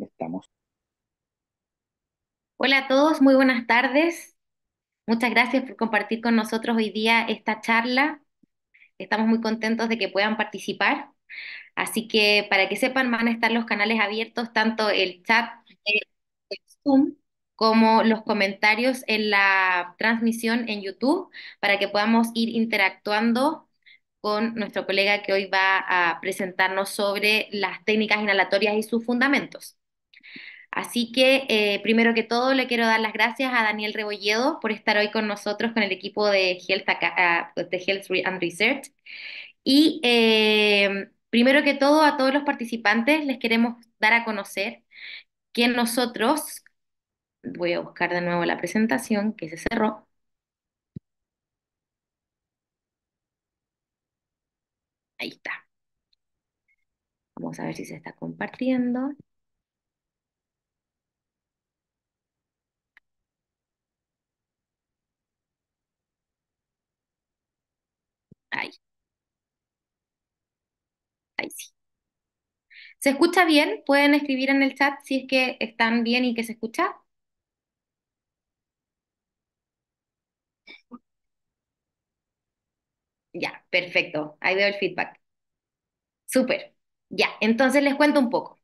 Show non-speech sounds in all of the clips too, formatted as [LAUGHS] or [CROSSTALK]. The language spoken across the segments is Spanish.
Estamos. Hola a todos, muy buenas tardes. Muchas gracias por compartir con nosotros hoy día esta charla. Estamos muy contentos de que puedan participar. Así que para que sepan, van a estar los canales abiertos, tanto el chat de Zoom como los comentarios en la transmisión en YouTube, para que podamos ir interactuando con nuestro colega que hoy va a presentarnos sobre las técnicas inhalatorias y sus fundamentos. Así que, eh, primero que todo, le quiero dar las gracias a Daniel Rebolledo por estar hoy con nosotros, con el equipo de Health, and Research. Y eh, primero que todo, a todos los participantes les queremos dar a conocer que nosotros, voy a buscar de nuevo la presentación que se cerró. Ahí está. Vamos a ver si se está compartiendo. Ahí. sí. ¿Se escucha bien? ¿Pueden escribir en el chat si es que están bien y que se escucha? Ya, perfecto. Ahí veo el feedback. Súper. Ya, entonces les cuento un poco.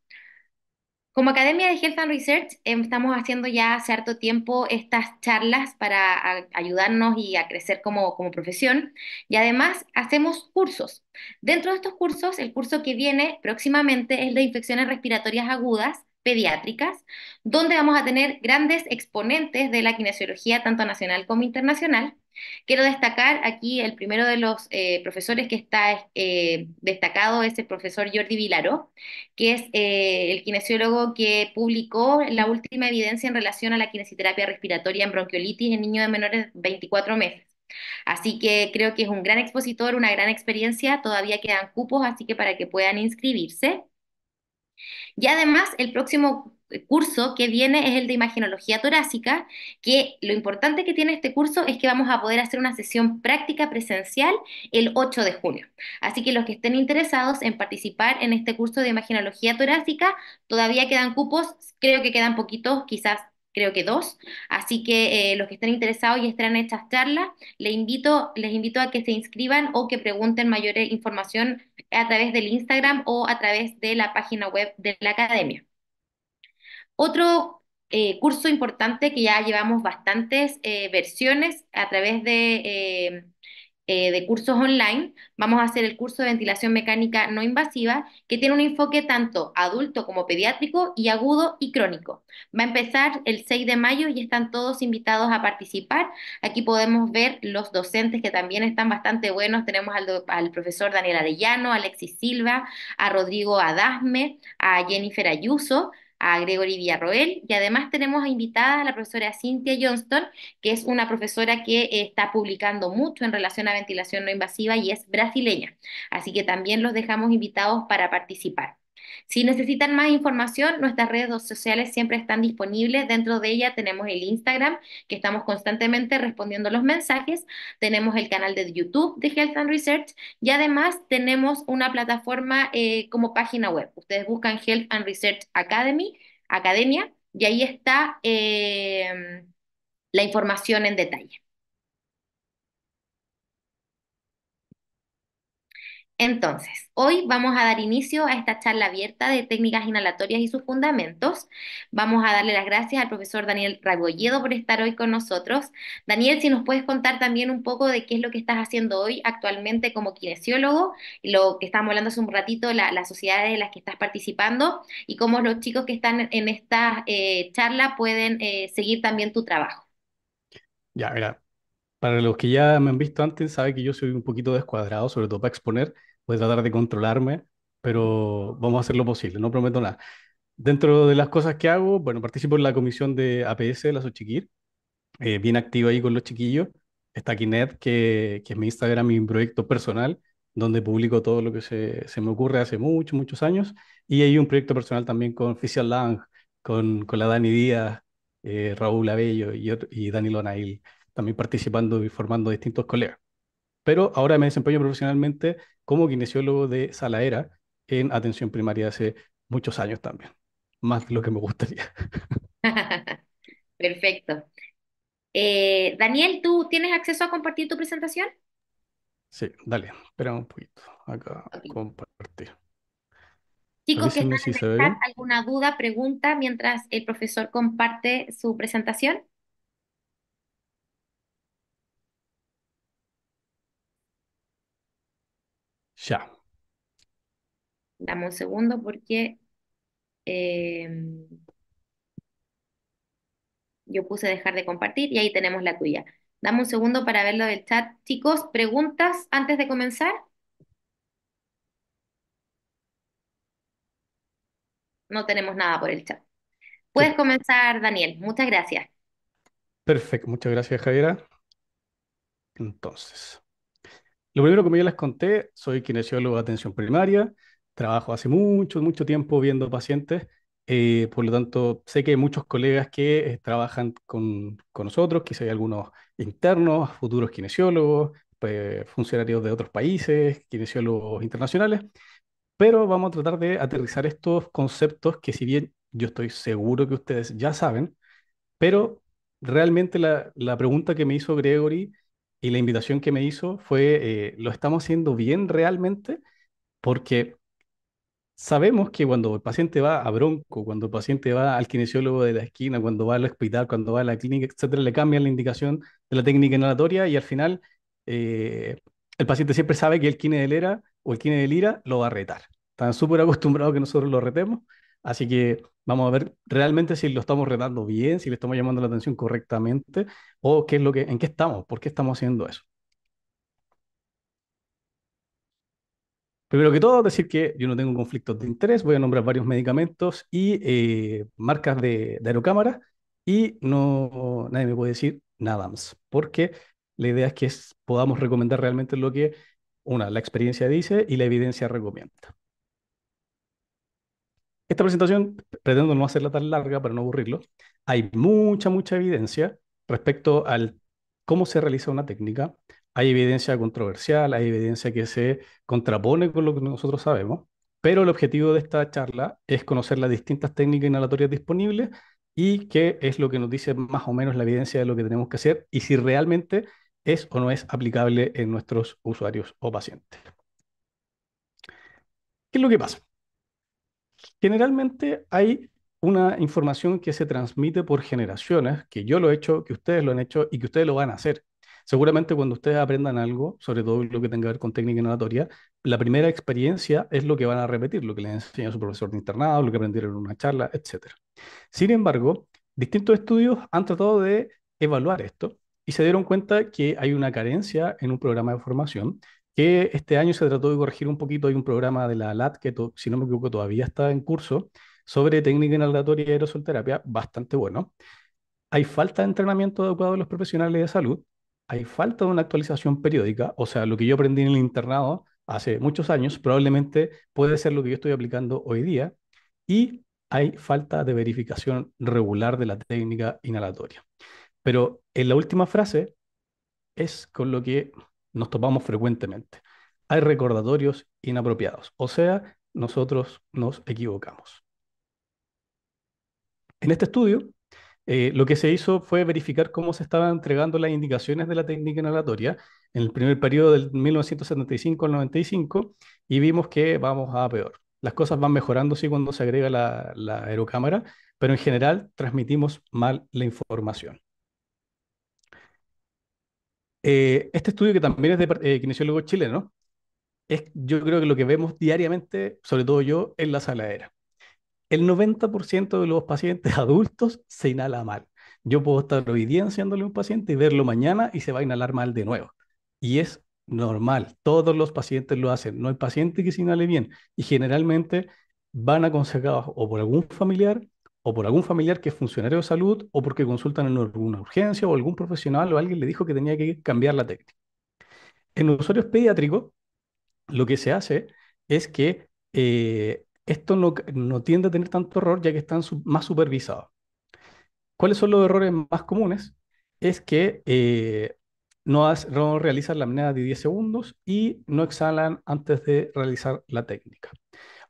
Como Academia de Health and Research, em, estamos haciendo ya hace harto tiempo estas charlas para ayudarnos y a crecer como, como profesión. Y además hacemos cursos. Dentro de estos cursos, el curso que viene próximamente es de infecciones respiratorias agudas pediátricas, donde vamos a tener grandes exponentes de la kinesiología, tanto nacional como internacional. Quiero destacar aquí el primero de los eh, profesores que está eh, destacado es el profesor Jordi Vilaró, que es eh, el kinesiólogo que publicó la última evidencia en relación a la quinesiterapia respiratoria en bronquiolitis en niños de menores de 24 meses. Así que creo que es un gran expositor, una gran experiencia, todavía quedan cupos, así que para que puedan inscribirse. Y además, el próximo curso que viene es el de imaginología torácica, que lo importante que tiene este curso es que vamos a poder hacer una sesión práctica presencial el 8 de junio. Así que los que estén interesados en participar en este curso de imaginología torácica, todavía quedan cupos, creo que quedan poquitos, quizás creo que dos. Así que eh, los que estén interesados y estén en estas charlas, les invito, les invito a que se inscriban o que pregunten mayor eh, información a través del Instagram o a través de la página web de la academia. Otro eh, curso importante que ya llevamos bastantes versiones a través de eh, de cursos online, vamos a hacer el curso de ventilación mecánica no invasiva, que tiene un enfoque tanto adulto como pediátrico y agudo y crónico. Va a empezar el 6 de mayo y están todos invitados a participar. Aquí podemos ver los docentes que también están bastante buenos. Tenemos al, al profesor Daniel Arellano, Alexis Silva, a Rodrigo Adasme, a Jennifer Ayuso a Gregory Villarroel y además tenemos invitada a la profesora Cynthia Johnston, que es una profesora que eh, está publicando mucho en relación a ventilación no invasiva y es brasileña. Así que también los dejamos invitados para participar. Si necesitan más información, nuestras redes sociales siempre están disponibles. Dentro de ella tenemos el Instagram, que estamos constantemente respondiendo los mensajes. Tenemos el canal de YouTube de Health and Research y además tenemos una plataforma eh, como página web. Ustedes buscan Health and Research Academy, Academia, y ahí está eh, la información en detalle. Entonces, hoy vamos a dar inicio a esta charla abierta de técnicas inhalatorias y sus fundamentos. Vamos a darle las gracias al profesor Daniel Ragolledo por estar hoy con nosotros. Daniel, si nos puedes contar también un poco de qué es lo que estás haciendo hoy actualmente como kinesiólogo, lo que estábamos hablando hace un ratito, la, las sociedades de las que estás participando y cómo los chicos que están en esta eh, charla pueden eh, seguir también tu trabajo. Ya, mira, para los que ya me han visto antes, saben que yo soy un poquito descuadrado, sobre todo para exponer. Voy a tratar de controlarme, pero vamos a hacer lo posible, no prometo nada. Dentro de las cosas que hago, bueno, participo en la comisión de APS de la Sochiquir, eh, bien activo ahí con los chiquillos. Está Kinet, que, que es mi Instagram, mi proyecto personal, donde publico todo lo que se, me ocurre hace muchos, muchos años. Y hay un proyecto personal también con Official Lang, con, con la Dani Díaz, eh, Raúl Abello y, y Danilo también participando y formando distintos colegas. Pero ahora me desempeño profesionalmente como kinesiólogo de Salaera en atención primaria hace muchos años también, más de lo que me gustaría. [LAUGHS] Perfecto. Eh, Daniel, ¿tú tienes acceso a compartir tu presentación? Sí, dale, espera un poquito. Acá, compartir. Chicos, que están alguna duda, pregunta mientras el profesor comparte su presentación. Ya. Dame un segundo porque em, yo puse dejar de compartir y ahí tenemos la tuya. Dame un segundo para ver lo del chat. Chicos, ¿preguntas antes de comenzar? No tenemos nada por el chat. Puedes comenzar, Daniel. Muchas gracias. Perfecto. Muchas gracias, Javiera. Entonces. Lo primero, me ya les conté, soy kinesiólogo de atención primaria, trabajo hace mucho, mucho tiempo viendo pacientes, eh, por lo tanto, sé que hay muchos colegas que eh, trabajan con, con nosotros, quizá hay algunos internos, futuros kinesiólogos, pues, funcionarios de otros países, kinesiólogos internacionales, pero vamos a tratar de aterrizar estos conceptos que si bien yo estoy seguro que ustedes ya saben, pero realmente la, la pregunta que me hizo Gregory y la invitación que me hizo fue, eh, lo estamos haciendo bien realmente porque sabemos que cuando el paciente va a bronco, cuando el paciente va al kinesiólogo de la esquina, cuando va al hospital, cuando va a la clínica, etc., le cambian la indicación de la técnica inhalatoria y al final eh, el paciente siempre sabe que el kine del ERA o el kine del IRA lo va a retar. Están súper acostumbrados que nosotros lo retemos Así que vamos a ver realmente si lo estamos redando bien, si le estamos llamando la atención correctamente o qué es lo que, en qué estamos, por qué estamos haciendo eso. Primero que todo, decir que yo no tengo conflictos de interés, voy a nombrar varios medicamentos y eh, marcas de, de y no, nadie me puede decir nada más, porque la idea es que podamos recomendar realmente lo que, una, la experiencia dice y la evidencia recomienda. Esta presentación pretendo no hacerla tan larga para no aburrirlo. Hay mucha, mucha evidencia respecto al cómo se realiza una técnica. Hay evidencia controversial, hay evidencia que se contrapone con lo que nosotros sabemos, pero el objetivo de esta charla es conocer las distintas técnicas inhalatorias disponibles y qué es lo que nos dice más o menos la evidencia de lo que tenemos que hacer y si realmente es o no es aplicable en nuestros usuarios o pacientes. ¿Qué es lo que pasa? Generalmente hay una información que se transmite por generaciones, que yo lo he hecho, que ustedes lo han hecho y que ustedes lo van a hacer. Seguramente cuando ustedes aprendan algo, sobre todo lo que tenga que ver con técnica innovatoria, la primera experiencia es lo que van a repetir, lo que les enseñó su profesor de internado, lo que aprendieron en una charla, etc. Sin embargo, distintos estudios han tratado de evaluar esto y se dieron cuenta que hay una carencia en un programa de formación que este año se trató de corregir un poquito. Hay un programa de la LAT que, si no me equivoco, todavía está en curso sobre técnica inhalatoria y aerosolterapia, bastante bueno. Hay falta de entrenamiento adecuado de los profesionales de salud, hay falta de una actualización periódica, o sea, lo que yo aprendí en el internado hace muchos años probablemente puede ser lo que yo estoy aplicando hoy día, y hay falta de verificación regular de la técnica inhalatoria. Pero en la última frase es con lo que nos topamos frecuentemente. Hay recordatorios inapropiados, o sea, nosotros nos equivocamos. En este estudio, eh, lo que se hizo fue verificar cómo se estaban entregando las indicaciones de la técnica inhalatoria en el primer periodo del 1975 al 95 y vimos que vamos a peor. Las cosas van mejorando sí cuando se agrega la, la aerocámara, pero en general transmitimos mal la información. Eh, este estudio, que también es de eh, kinesiólogo chileno, es yo creo que lo que vemos diariamente, sobre todo yo, en la saladera. El 90% de los pacientes [LAUGHS] adultos se inhala mal. Yo puedo estar hoy día enseñándole a un paciente y verlo mañana y se va a inhalar mal de nuevo. Y es normal, todos los pacientes lo hacen. No hay paciente que se inhale bien y generalmente van aconsejados o por algún familiar o por algún familiar que es funcionario de salud, o porque consultan en alguna urgencia, o algún profesional, o alguien le dijo que tenía que cambiar la técnica. En usuarios pediátricos, lo que se hace es que eh, esto no, tiende a tener tanto error, ya que están más supervisados. ¿Cuáles son los errores más comunes? Es que eh, no, realizan la apnea de 10 segundos y no exhalan antes de realizar la técnica.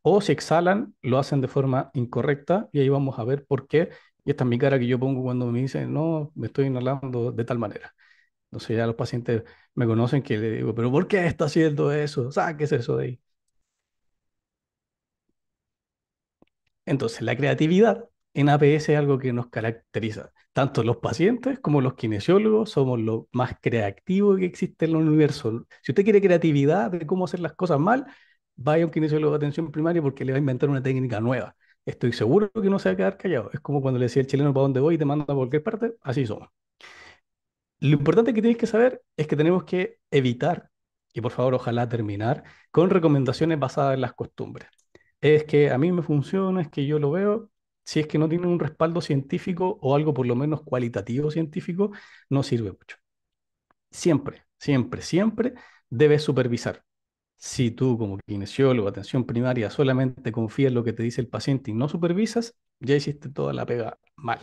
O si exhalan, lo hacen de forma incorrecta y ahí vamos a ver por qué. Y esta es mi cara que yo pongo cuando me dicen, no, me estoy inhalando de tal manera. Entonces ya los pacientes me conocen que le digo, pero ¿por qué está haciendo eso? es eso de ahí. Entonces, la creatividad en APS es algo que nos caracteriza. Tanto los pacientes como los kinesiólogos somos lo más creativo que existe en el universo. Si usted quiere creatividad de cómo hacer las cosas mal, vaya a un kinesiólogo de atención primaria porque le va a inventar una técnica nueva. Estoy seguro que no se va a quedar callado. Es como cuando le decía el chileno para dónde voy y te manda a cualquier parte, así somos. Lo importante que tenéis que saber es que tenemos que evitar, y por favor ojalá terminar, con recomendaciones basadas en las costumbres. Es que a mí me funciona, es que yo lo veo, si es que no tiene un respaldo científico o algo por lo menos cualitativo científico, no sirve mucho. Siempre, siempre, siempre debes supervisar. Si tú como kinesiólogo, atención primaria, solamente confías en lo que te dice el paciente y no supervisas, ya hiciste toda la pega mal.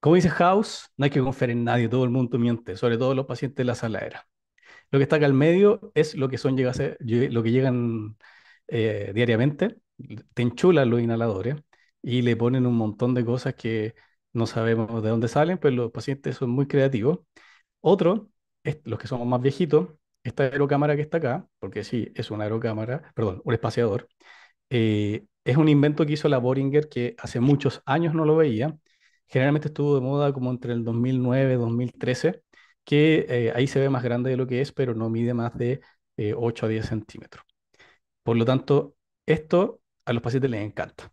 Como dice House, no hay que confiar en nadie, todo el mundo miente, sobre todo los pacientes de la sala era. Lo que está acá al medio es lo que, son, lo que llegan eh, diariamente, te enchulan los inhaladores y le ponen un montón de cosas que no sabemos de dónde salen, pero los pacientes son muy creativos. Otro, los que somos más viejitos, esta aerocámara que está acá, porque sí, es una aerocámara, perdón, un espaciador, eh, es un invento que hizo la Boringer que hace muchos años no lo veía. Generalmente estuvo de moda como entre el 2009 2013, que eh, ahí se ve más grande de lo que es, pero no mide más de 8 eh, a 10 centímetros. Por lo tanto, esto a los pacientes les encanta.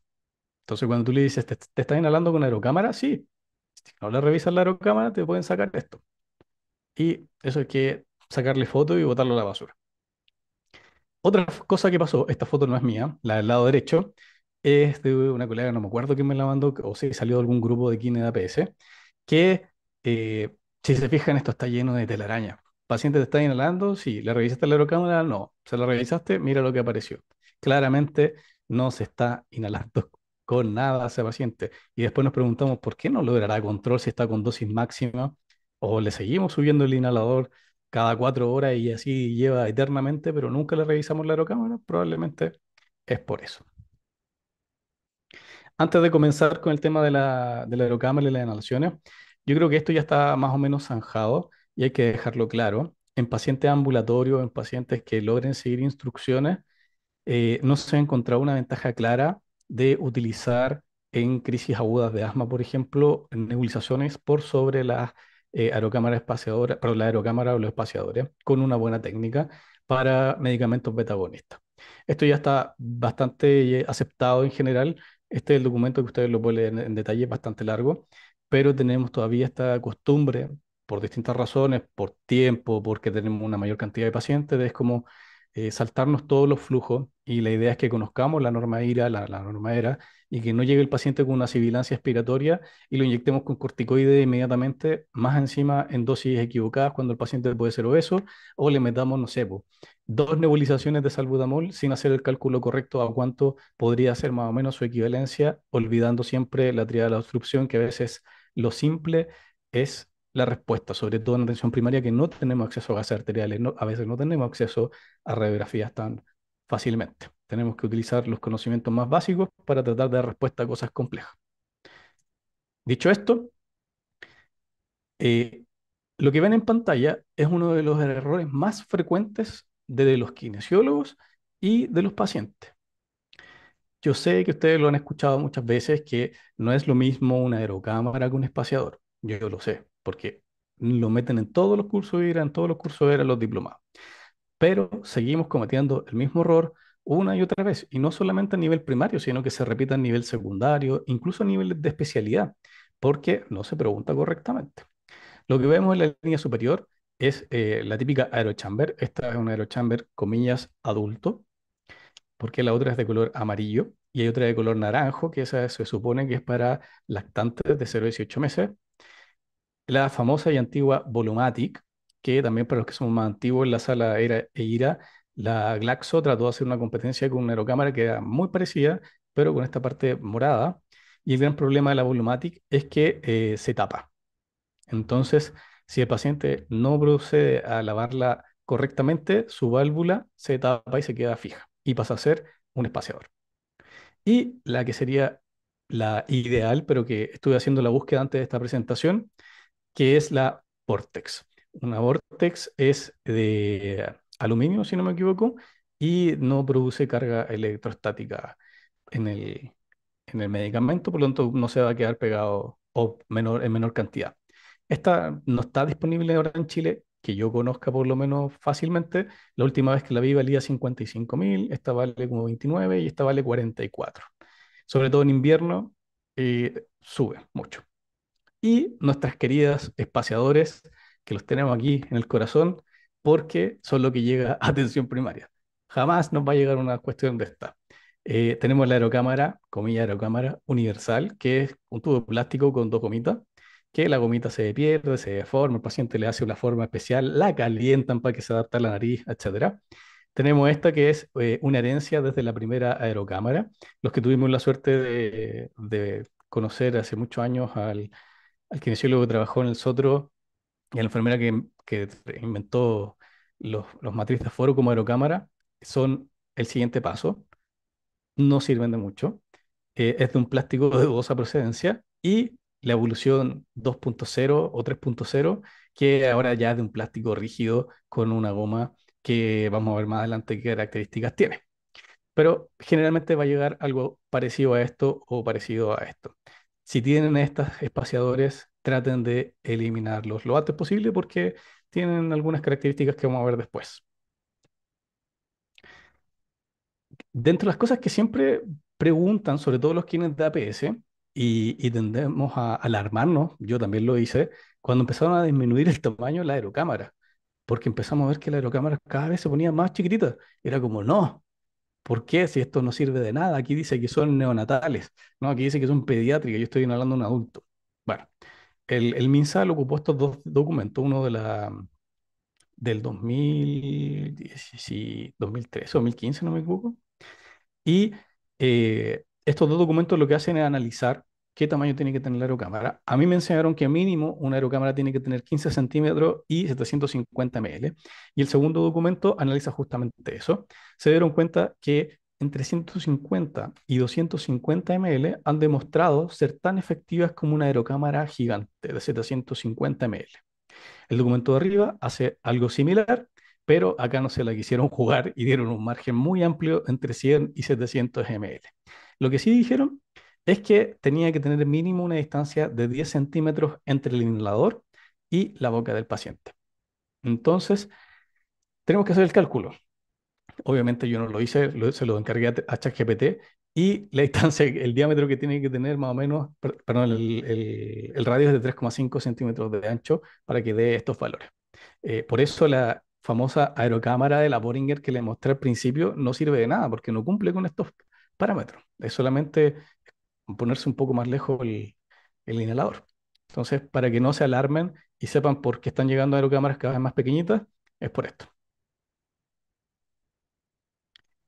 Entonces, cuando tú le dices, ¿te, estás inhalando con aerocámara? Sí. Si no le revisas la aerocámara, te pueden sacar esto. Y eso es que sacarle foto y botarlo a la basura. Otra cosa que pasó, esta foto no es mía, la del lado derecho, es de una colega, no me acuerdo quién me la mandó, o si salió de algún grupo de Kine de APS, que eh, si se fijan, esto está lleno de telaraña. Paciente te está inhalando, sí, ¿le revisaste la aerocámara? No, se la revisaste, mira lo que apareció. Claramente no se está inhalando [LAUGHS] con nada ese paciente. Y después nos preguntamos por qué no logrará control si está con dosis máxima o le seguimos subiendo el inhalador cada cuatro horas y así lleva eternamente, pero nunca le revisamos la aerocámara, probablemente es por eso. Antes de comenzar con el tema de la, de aerocámara y las inhalaciones, yo creo que esto ya está más o menos zanjado y hay que dejarlo claro. En pacientes ambulatorios, en pacientes que logren seguir instrucciones, eh, no se ha encontrado una ventaja clara de utilizar en crisis agudas de asma, por ejemplo, nebulizaciones por sobre las eh, aerocámara espaciadora, pero la aerocámara o los espaciadores, con una buena técnica para medicamentos betabonistas. Esto ya está bastante eh, aceptado en general. Este es el documento que ustedes lo pueden leer en, en detalle, es bastante largo, pero tenemos todavía esta costumbre, por distintas razones, por tiempo, porque tenemos una mayor cantidad de pacientes, es como eh, saltarnos todos los flujos y la idea es que conozcamos la norma IRA, la, norma ERA, y que no llegue el paciente con una sibilancia expiratoria y lo inyectemos con corticoide inmediatamente, más encima en dosis equivocadas cuando el paciente puede ser obeso, o le metamos, no sé, dos nebulizaciones de salbutamol sin hacer el cálculo correcto a cuánto podría ser más o menos su equivalencia, olvidando siempre la triada de la obstrucción, que a veces lo simple es la respuesta, sobre todo en atención primaria, que no tenemos acceso a gases arteriales, a veces no tenemos acceso a radiografías tan fácilmente. Tenemos que utilizar los conocimientos más básicos para tratar de dar respuesta a cosas complejas. Dicho esto, eh, lo que ven en pantalla es uno de los errores más frecuentes de los kinesiólogos y de los pacientes. Yo sé que ustedes lo han escuchado muchas veces que no es lo mismo una aerocámara que un espaciador. Yo lo sé porque lo meten en todos los cursos de IRA, en todos los cursos de los diplomados. Pero seguimos cometiendo el mismo error una y otra vez, y no solamente a nivel primario, sino que se repite a nivel secundario, incluso a nivel de especialidad, porque no se pregunta correctamente. Lo que vemos en la línea superior es eh, la típica aerochamber. Esta es una aerochamber, comillas, adulto, porque la otra es de color amarillo y hay otra de color naranjo, que esa se supone que es para lactantes de 0 a 18 meses, la famosa y antigua Volumatic, que también para los que somos más antiguos en la sala era EIRA, la Glaxo trató de hacer una competencia con una aerocámara que era muy parecida, pero con esta parte morada. Y el gran problema de la Volumatic es que eh, se tapa. Entonces, si el paciente no procede a lavarla correctamente, su válvula se tapa y se queda fija y pasa a ser un espaciador. Y la que sería la ideal, pero que estuve haciendo la búsqueda antes de esta presentación, que es la Vortex. Una Vortex es de aluminio, si no me equivoco, y no produce carga electrostática en el, en el medicamento, por lo tanto no se va a quedar pegado o menor, en menor cantidad. Esta no está disponible ahora en Chile, que yo conozca por lo menos fácilmente. La última vez que la vi valía 55.000, esta vale como 29 y esta vale 44. Sobre todo en invierno eh, sube mucho y nuestras queridas espaciadores, que los tenemos aquí en el corazón, porque son lo que llega a atención primaria. Jamás nos va a llegar una cuestión de esta. Eh, tenemos la aerocámara, comilla aerocámara universal, que es un tubo de plástico con dos gomitas, que la gomita se pierde, se deforma, el paciente le hace una forma especial, la calientan para que se adapte a la nariz, etc. Tenemos esta que es eh, una herencia desde la primera aerocámara. Los que tuvimos la suerte de, de conocer hace muchos años al al kinesiólogo que trabajó en el Sotro y a la enfermera que, inventó los, los de foro como aerocámara, son el siguiente paso. No sirven de mucho. Eh, es de un plástico de dudosa procedencia y la evolución 2.0 o 3.0, que ahora ya es de un plástico rígido con una goma que vamos a ver más adelante qué características tiene. Pero generalmente va a llegar algo parecido a esto o parecido a esto si tienen estos espaciadores, traten de eliminarlos lo antes posible porque tienen algunas características que vamos a ver después. Dentro de las cosas que siempre preguntan, sobre todo los quienes de APS, y, tendemos a alarmarnos, yo también lo hice, cuando empezaron a disminuir el tamaño de la aerocámara, porque empezamos a ver que la aerocámara cada vez se ponía más chiquitita. Era como, no, ¿Por qué? Si esto no sirve de nada. Aquí dice que son neonatales. No, aquí dice que son pediátricas. Yo estoy hablando de un adulto. Bueno, el, MinSal ocupó estos dos documentos, uno de la, del 2010, 2013 o 2015, no me equivoco. Y eh, estos dos documentos lo que hacen es analizar qué tamaño tiene que tener la aerocámara. A mí me enseñaron que mínimo una aerocámara tiene que tener 15 centímetros y 750 ml. Y el segundo documento analiza justamente eso. Se dieron cuenta que entre 150 y 250 ml han demostrado ser tan efectivas como una aerocámara gigante de 750 ml. El documento de arriba hace algo similar, pero acá no se la quisieron jugar y dieron un margen muy amplio entre 100 y 700 ml. Lo que sí dijeron es que tenía que tener mínimo una distancia de 10 centímetros entre el inhalador y la boca del paciente. Entonces, tenemos que hacer el cálculo. Obviamente yo no lo hice, se lo encargué a, ChatGPT y la [LAUGHS] distancia, el diámetro que tiene que tener más o menos, perdón, el, radio es de 3,5 centímetros de ancho para que dé estos valores. Eh, por eso la famosa aerocámara de la Boringer que le mostré al principio no sirve de nada porque no cumple con estos parámetros. Es solamente ponerse un poco más lejos el, inhalador. Entonces, para que no se alarmen y sepan por qué están llegando aerocámaras cada vez más pequeñitas, es por esto.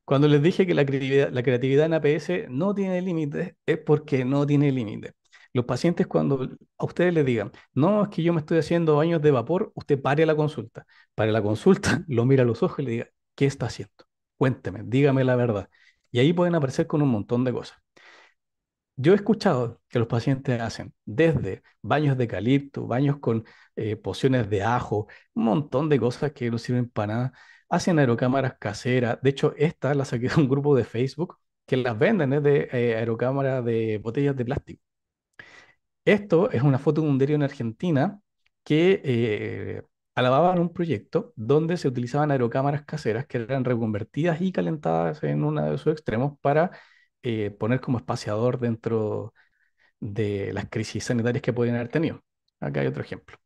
Cuando les dije que la creatividad, la creatividad en APS no tiene límites, es porque no tiene límites. Los pacientes cuando a ustedes les digan, no, es que yo me estoy haciendo baños de vapor, usted pare la consulta. Para la consulta, [LAUGHS] lo mira a los ojos y le diga, ¿qué está haciendo? Cuénteme, dígame la verdad. Y ahí pueden aparecer con un montón de cosas. Yo he escuchado que los pacientes hacen desde baños de eucalipto, baños con eh, pociones de ajo, un montón de cosas que no sirven para nada. Hacen aerocámaras caseras. De hecho, esta la saqué de un grupo de Facebook que las venden, es de eh, de botellas de plástico. Esto es una foto de un diario en Argentina que eh, alababan un proyecto donde se utilizaban aerocámaras caseras que eran reconvertidas y calentadas en uno de sus extremos para eh, poner como espaciador dentro de las crisis sanitarias que pueden haber tenido. Acá hay otro ejemplo.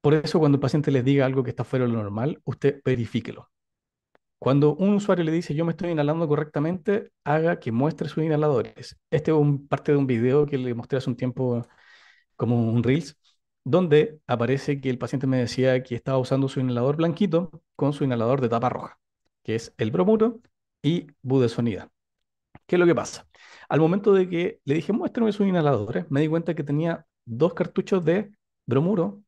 Por eso cuando el paciente les diga algo que está fuera de lo normal, usted verifíquelo. Cuando un usuario le dice yo me estoy inhalando correctamente, haga que muestre sus inhaladores. Este es un, parte de un video que le mostré hace un tiempo como un Reels, donde aparece que el paciente me decía que estaba usando su inhalador blanquito con su inhalador de tapa roja, que es el bromuro y budesonida. ¿Qué es lo que pasa? Al momento de que le dije, muéstrame sus inhaladores, me di cuenta que tenía dos cartuchos de bromuro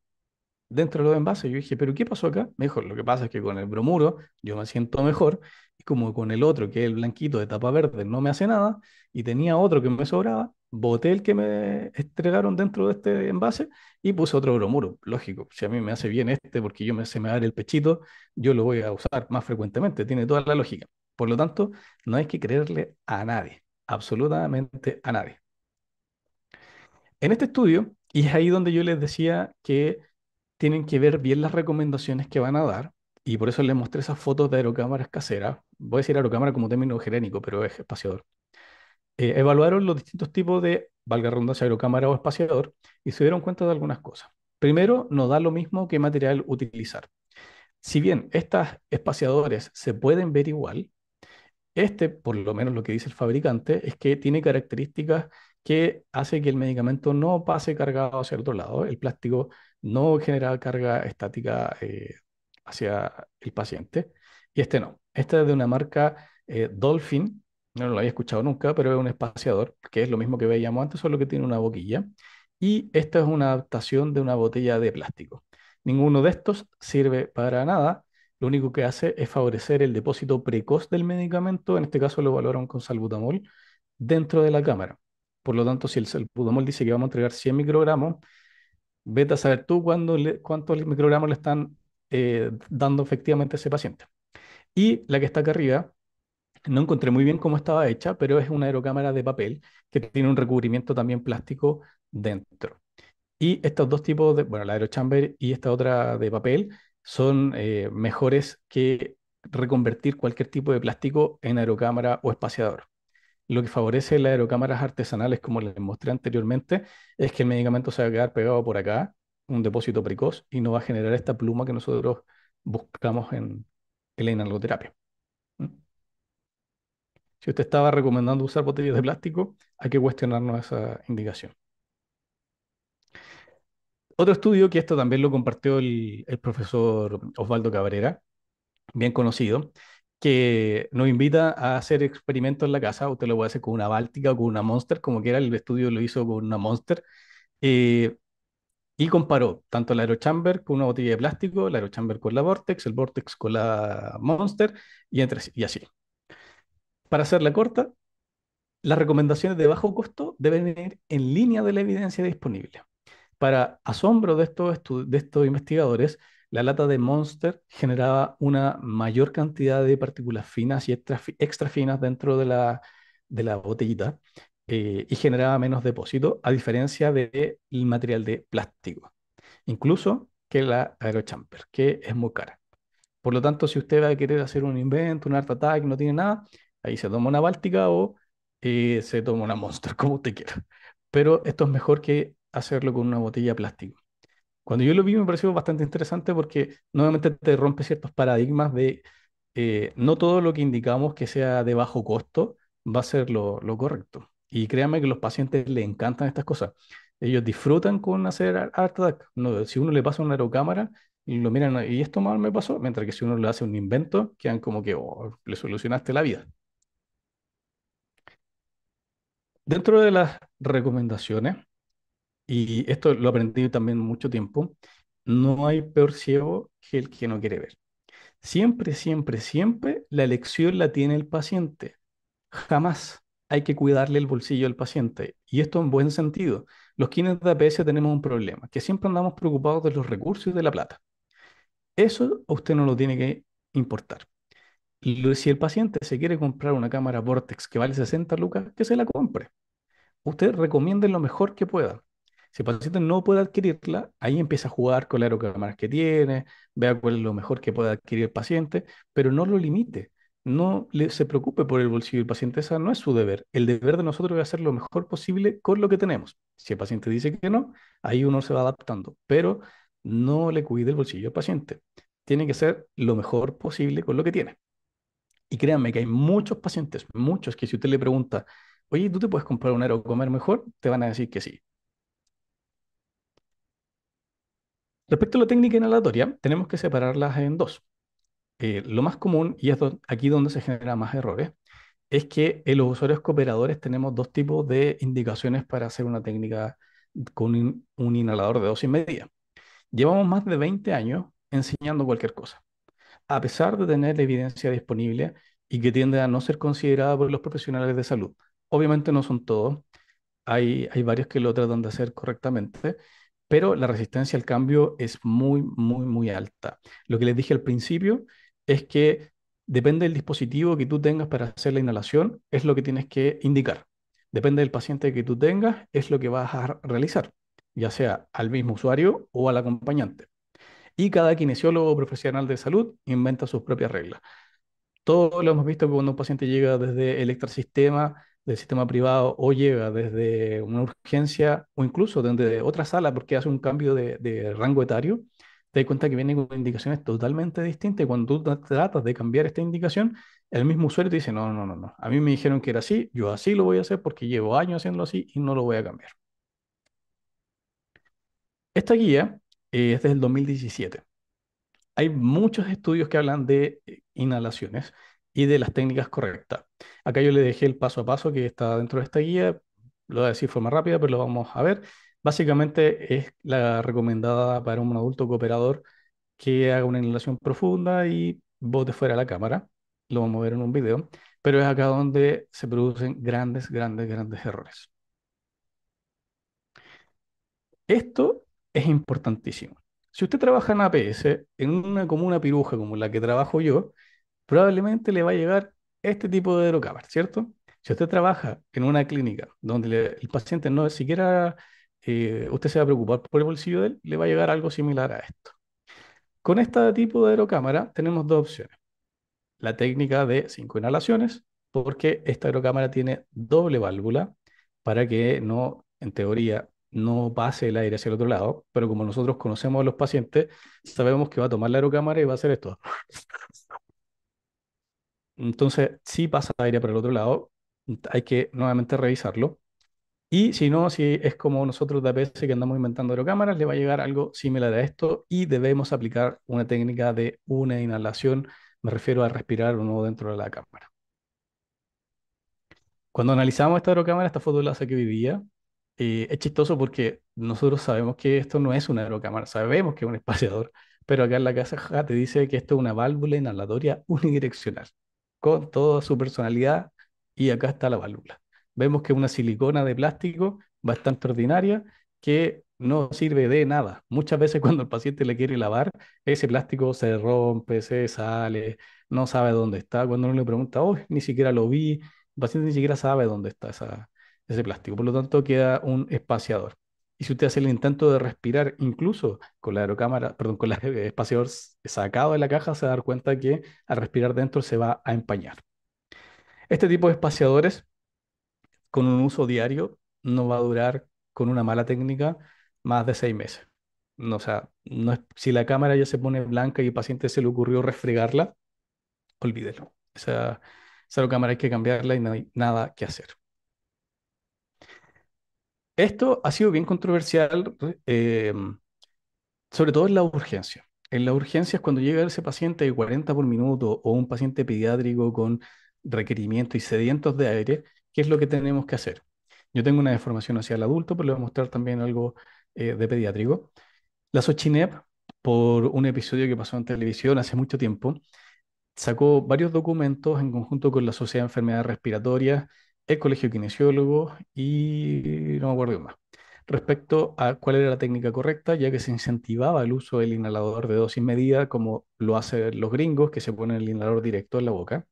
dentro de los envases. Yo dije, ¿pero qué pasó acá? Me dijo, lo que pasa es que con el bromuro yo me siento mejor, y como con el otro, que es el blanquito de tapa verde, no me hace nada, y tenía otro que me sobraba, boté el que me entregaron dentro de este envase y puse otro bromuro. Lógico, si a mí me hace bien este porque yo me, se me va el pechito, yo lo voy a usar más frecuentemente, tiene toda la lógica. Por lo tanto, no hay que creerle a nadie, absolutamente a nadie. En este estudio, y es ahí donde yo les decía que tienen que ver bien las recomendaciones que van a dar, y por eso les mostré esas fotos de aerocámaras caseras. Voy a decir aerocámara como término genérico, pero es espaciador. Eh, evaluaron los distintos tipos de, valga redundancia, aerocámara o espaciador, y se dieron cuenta de algunas cosas. Primero, no da lo mismo qué material utilizar. Si bien estas espaciadores se pueden ver igual, este, por lo menos lo que dice el fabricante, es que tiene características que hace que el medicamento no pase cargado hacia el otro lado. El plástico no genera carga estática eh, hacia el paciente. Y este no. Este es de una marca eh, Dolphin, no lo había escuchado nunca, pero es un espaciador, que es lo mismo que veíamos antes, solo que tiene una boquilla. Y esta es una adaptación de una botella de plástico. Ninguno de estos sirve para nada lo único que hace es favorecer el depósito precoz del medicamento, en este caso lo valoran con salbutamol, dentro de la cámara. Por lo tanto, si el salbutamol dice que vamos a entregar 100 microgramos, vete a saber tú cuántos microgramos le están eh, dando efectivamente a ese paciente. Y la que está acá arriba, no encontré muy bien cómo estaba hecha, pero es una aerocámara de papel que tiene un recubrimiento también plástico dentro. Y estos dos tipos de, bueno, la aerochamber y esta otra de papel, son eh, mejores que reconvertir cualquier tipo de plástico en aerocámara o espaciador. Lo que favorece las aerocámaras artesanales, como les mostré anteriormente, es que el medicamento se va a quedar pegado por acá, un depósito precoz, y no va a generar esta pluma que nosotros buscamos en, la inalgoterapia. ¿Mm? Si usted estaba recomendando usar botellas de plástico, hay que cuestionarnos esa indicación. Otro estudio que esto también lo compartió el, profesor Osvaldo Cabrera, bien conocido, que nos invita a hacer experimentos en la casa. Usted lo puede hacer con una Báltica o con una Monster, como quiera. El estudio lo hizo con una Monster. Eh, y comparó tanto la aerochamber con una botella de plástico, la aerochamber con la Vortex, el Vortex con la Monster, y, entre, y así. Para hacerla corta, las recomendaciones de bajo costo deben ir en línea de la evidencia disponible. Para asombro de estos, de estos investigadores, la lata de Monster generaba una mayor cantidad de partículas finas y extra, finas dentro de la, de la botellita eh, y generaba menos depósito, a diferencia del material de plástico, incluso que la aerochamper, que es muy cara. Por lo tanto, si usted va a querer hacer un invento, un art attack, no tiene nada, ahí se toma una báltica o eh, se toma una monster, [LAUGHS] como usted quiera. Pero esto es mejor que hacerlo con una botella de plástico. Cuando yo lo vi me pareció bastante interesante porque nuevamente te rompe ciertos paradigmas de eh, no todo lo que indicamos que sea de bajo costo va a ser lo, correcto. Y créanme que los pacientes les encantan estas cosas. Ellos disfrutan con hacer art si uno le pasa una aerocámara y lo miran, ah, y esto mal me pasó, mientras que si uno le hace un invento, quedan como que oh, le solucionaste la vida. Dentro de las recomendaciones, y esto lo aprendido también mucho tiempo, no hay peor ciego que el que no quiere ver. Siempre, siempre, siempre la elección la tiene el paciente. Jamás hay que cuidarle el bolsillo al paciente. Y esto en buen sentido. Los quienes de APS tenemos un problema, que siempre andamos preocupados de los recursos y de la plata. Eso a usted no lo tiene que importar. Si el paciente se quiere comprar una cámara Vortex que vale 60 lucas, que se la compre. Usted recomiende lo mejor que pueda. Si el paciente no puede adquirirla, ahí empieza a jugar con el aerocámaras que tiene, vea cuál es lo mejor que puede adquirir el paciente, pero no lo limite, no se preocupe por el bolsillo del paciente, esa no es su deber. El deber de nosotros es hacer lo mejor posible con lo que tenemos. Si el paciente dice que no, ahí uno se va adaptando, pero no le cuide el bolsillo al paciente. Tiene que ser lo mejor posible con lo que tiene. Y créanme que hay muchos pacientes, muchos que si usted le pregunta, oye, ¿tú te puedes comprar un comer mejor? Te van a decir que sí. Respecto a la técnica inhalatoria, tenemos que separarlas en dos. Eh, lo más común, y es aquí donde se generan más errores, es que en los usuarios cooperadores tenemos dos tipos de indicaciones para hacer una técnica con un inhalador de dosis media. Llevamos más de 20 años enseñando cualquier cosa. A pesar de tener la evidencia disponible y que tiende a no ser considerada por los profesionales de salud. Obviamente no son todos, hay, hay varios que lo tratan de hacer correctamente, pero la resistencia al cambio es muy, muy, muy alta. Lo que les dije al principio es que depende del dispositivo que tú tengas para hacer la inhalación, es lo que tienes que indicar. Depende del paciente que tú tengas, es lo que vas a realizar, ya sea al mismo usuario o al acompañante. Y cada kinesiólogo profesional de salud inventa sus propias reglas. Todo lo hemos visto que cuando un paciente llega desde el extrasistema del sistema privado o llega desde una urgencia o incluso desde otra sala porque hace un cambio de, rango etario, te das cuenta que vienen con indicaciones totalmente distintas y cuando tú tratas de cambiar esta indicación, el mismo usuario te dice, no, no, no, no, a mí me dijeron que era así, yo así lo voy a hacer porque llevo años haciéndolo así y no lo voy a cambiar. Esta guía eh, es desde el 2017. Hay muchos estudios que hablan de eh, inhalaciones y de las técnicas correctas. Acá yo le dejé el paso a paso que está dentro de esta guía, lo voy a decir de forma rápida, pero lo vamos a ver. Básicamente es la recomendada para un adulto cooperador que haga una inhalación profunda y bote fuera la cámara. Lo vamos a ver en un video, pero es acá donde se producen grandes, grandes, grandes errores. Esto es importantísimo. Si usted trabaja en APS, en una comuna piruja como la que trabajo yo, probablemente le va a llegar este tipo de aerocámara, ¿cierto? Si usted trabaja en una clínica donde el paciente no es siquiera eh, usted se va a preocupar por el bolsillo de él, le va a llegar algo similar a esto. Con este tipo de aerocámara tenemos dos opciones. La técnica de cinco inhalaciones, porque esta aerocámara tiene doble válvula para que no, en teoría, no pase el aire hacia el otro lado, pero como nosotros conocemos a los pacientes, sabemos que va a tomar la aerocámara y va a hacer esto. Entonces, si pasa aire por el otro lado, hay que nuevamente revisarlo. Y si no, si es como nosotros de APS que andamos inventando aerocámaras, le va a llegar algo similar a esto y debemos aplicar una técnica de una inhalación, me refiero a respirar o no dentro de la cámara. Cuando analizamos esta aerocámara, esta foto la que vivía. Eh, es chistoso porque nosotros sabemos que esto no es una aerocámara, sabemos que es un espaciador, pero acá en la casa te dice que esto es una válvula inhalatoria unidireccional con toda su personalidad y acá está la válvula. Vemos que una silicona de plástico bastante ordinaria que no sirve de nada. Muchas veces cuando el paciente le quiere lavar, ese plástico se rompe, se sale, no sabe dónde está. Cuando uno le pregunta, oh, ni siquiera lo vi, el paciente ni siquiera sabe dónde está ese plástico. Por lo tanto, queda un espaciador. Y si usted hace el intento de respirar, incluso con la aerocámara, perdón, con [LAUGHS] el espaciador sacado de la caja, se va a dar cuenta que al respirar dentro se va a empañar. Este tipo de espaciadores, con un uso diario, no va a durar con una mala técnica más de seis meses. o sea, si la cámara ya se pone blanca y el paciente se le ocurrió refregarla, olvídelo. O sea, esa cámara hay que cambiarla y no hay nada que hacer. Esto ha sido bien controversial, eh, sobre todo en la urgencia. En la urgencia es cuando llega ese paciente de 40 por minuto o un paciente pediátrico con requerimientos y sedientos de aire, ¿qué es lo que tenemos que hacer? Yo tengo una deformación hacia el adulto, pero le voy a mostrar también algo eh, de pediátrico. La Sochinep, por un episodio que pasó en televisión hace mucho tiempo, sacó varios documentos en conjunto con la Sociedad de Enfermedades Respiratorias, el colegio Kinesiólogo y no me acuerdo más. Respecto a cuál era la técnica correcta, ya que se incentivaba el uso del inhalador de dosis medida, como lo hacen los gringos, que se ponen el inhalador directo en la boca.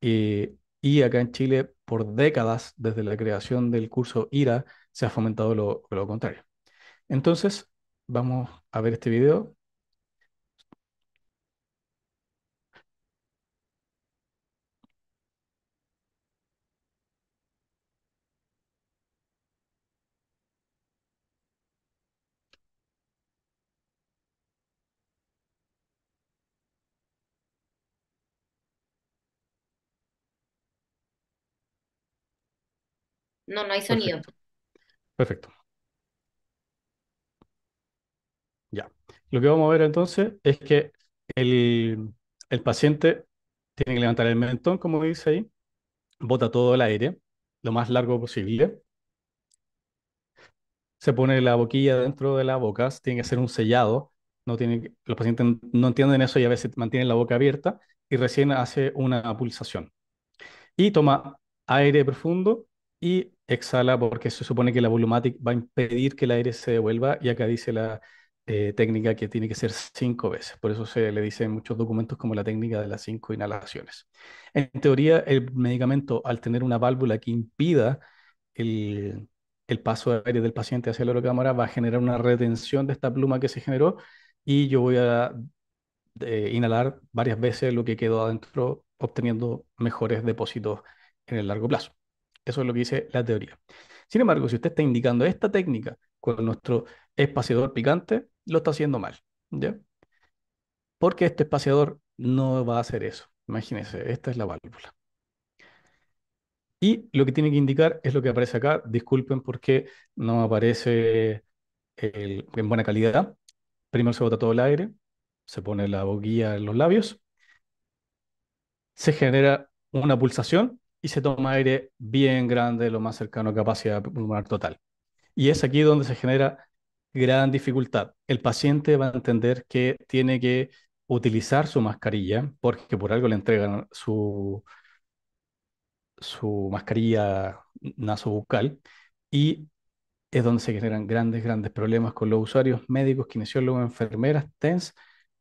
Eh, y acá en Chile, por décadas, desde la creación del curso IRA, se ha fomentado lo, lo contrario. Entonces, vamos a ver este video No, no hay sonido. Perfecto. Ya. Lo que vamos a ver entonces es que el, paciente tiene que levantar el mentón, como dice ahí, bota todo el aire, lo más largo posible. Se pone la boquilla dentro de la boca, tiene que ser un sellado. No tiene, los pacientes no entienden eso y a veces mantienen la boca abierta y recién hace una pulsación. Y toma aire profundo y exhala porque se supone que la volumatic va a impedir que el aire se devuelva y acá dice la eh, técnica que tiene que ser cinco veces. Por eso se le dice en muchos documentos como la técnica de las cinco inhalaciones. En teoría, el medicamento al tener una válvula que impida el, paso de aire del paciente hacia la orocámara va a generar una retención de esta pluma que se generó y yo voy a eh, inhalar varias veces lo que quedó adentro obteniendo mejores depósitos en el largo plazo. Eso es lo que dice la teoría. Sin embargo, si usted está indicando esta técnica con nuestro espaciador picante, lo está haciendo mal. Porque este espaciador no va a hacer eso. Imagínense, esta es la válvula. Y lo que tiene que indicar es lo que aparece acá. Disculpen porque no aparece en buena calidad. Primero se bota todo el aire, se pone la boquilla en los labios, se genera una pulsación y se toma aire bien grande, lo más cercano a capacidad pulmonar total. Y es aquí donde se genera gran dificultad. El paciente va a entender que tiene que utilizar su mascarilla, porque por algo le entregan su, su mascarilla nasobucal, y es donde se generan grandes, grandes problemas con los usuarios médicos, kinesiólogos, enfermeras, TENS,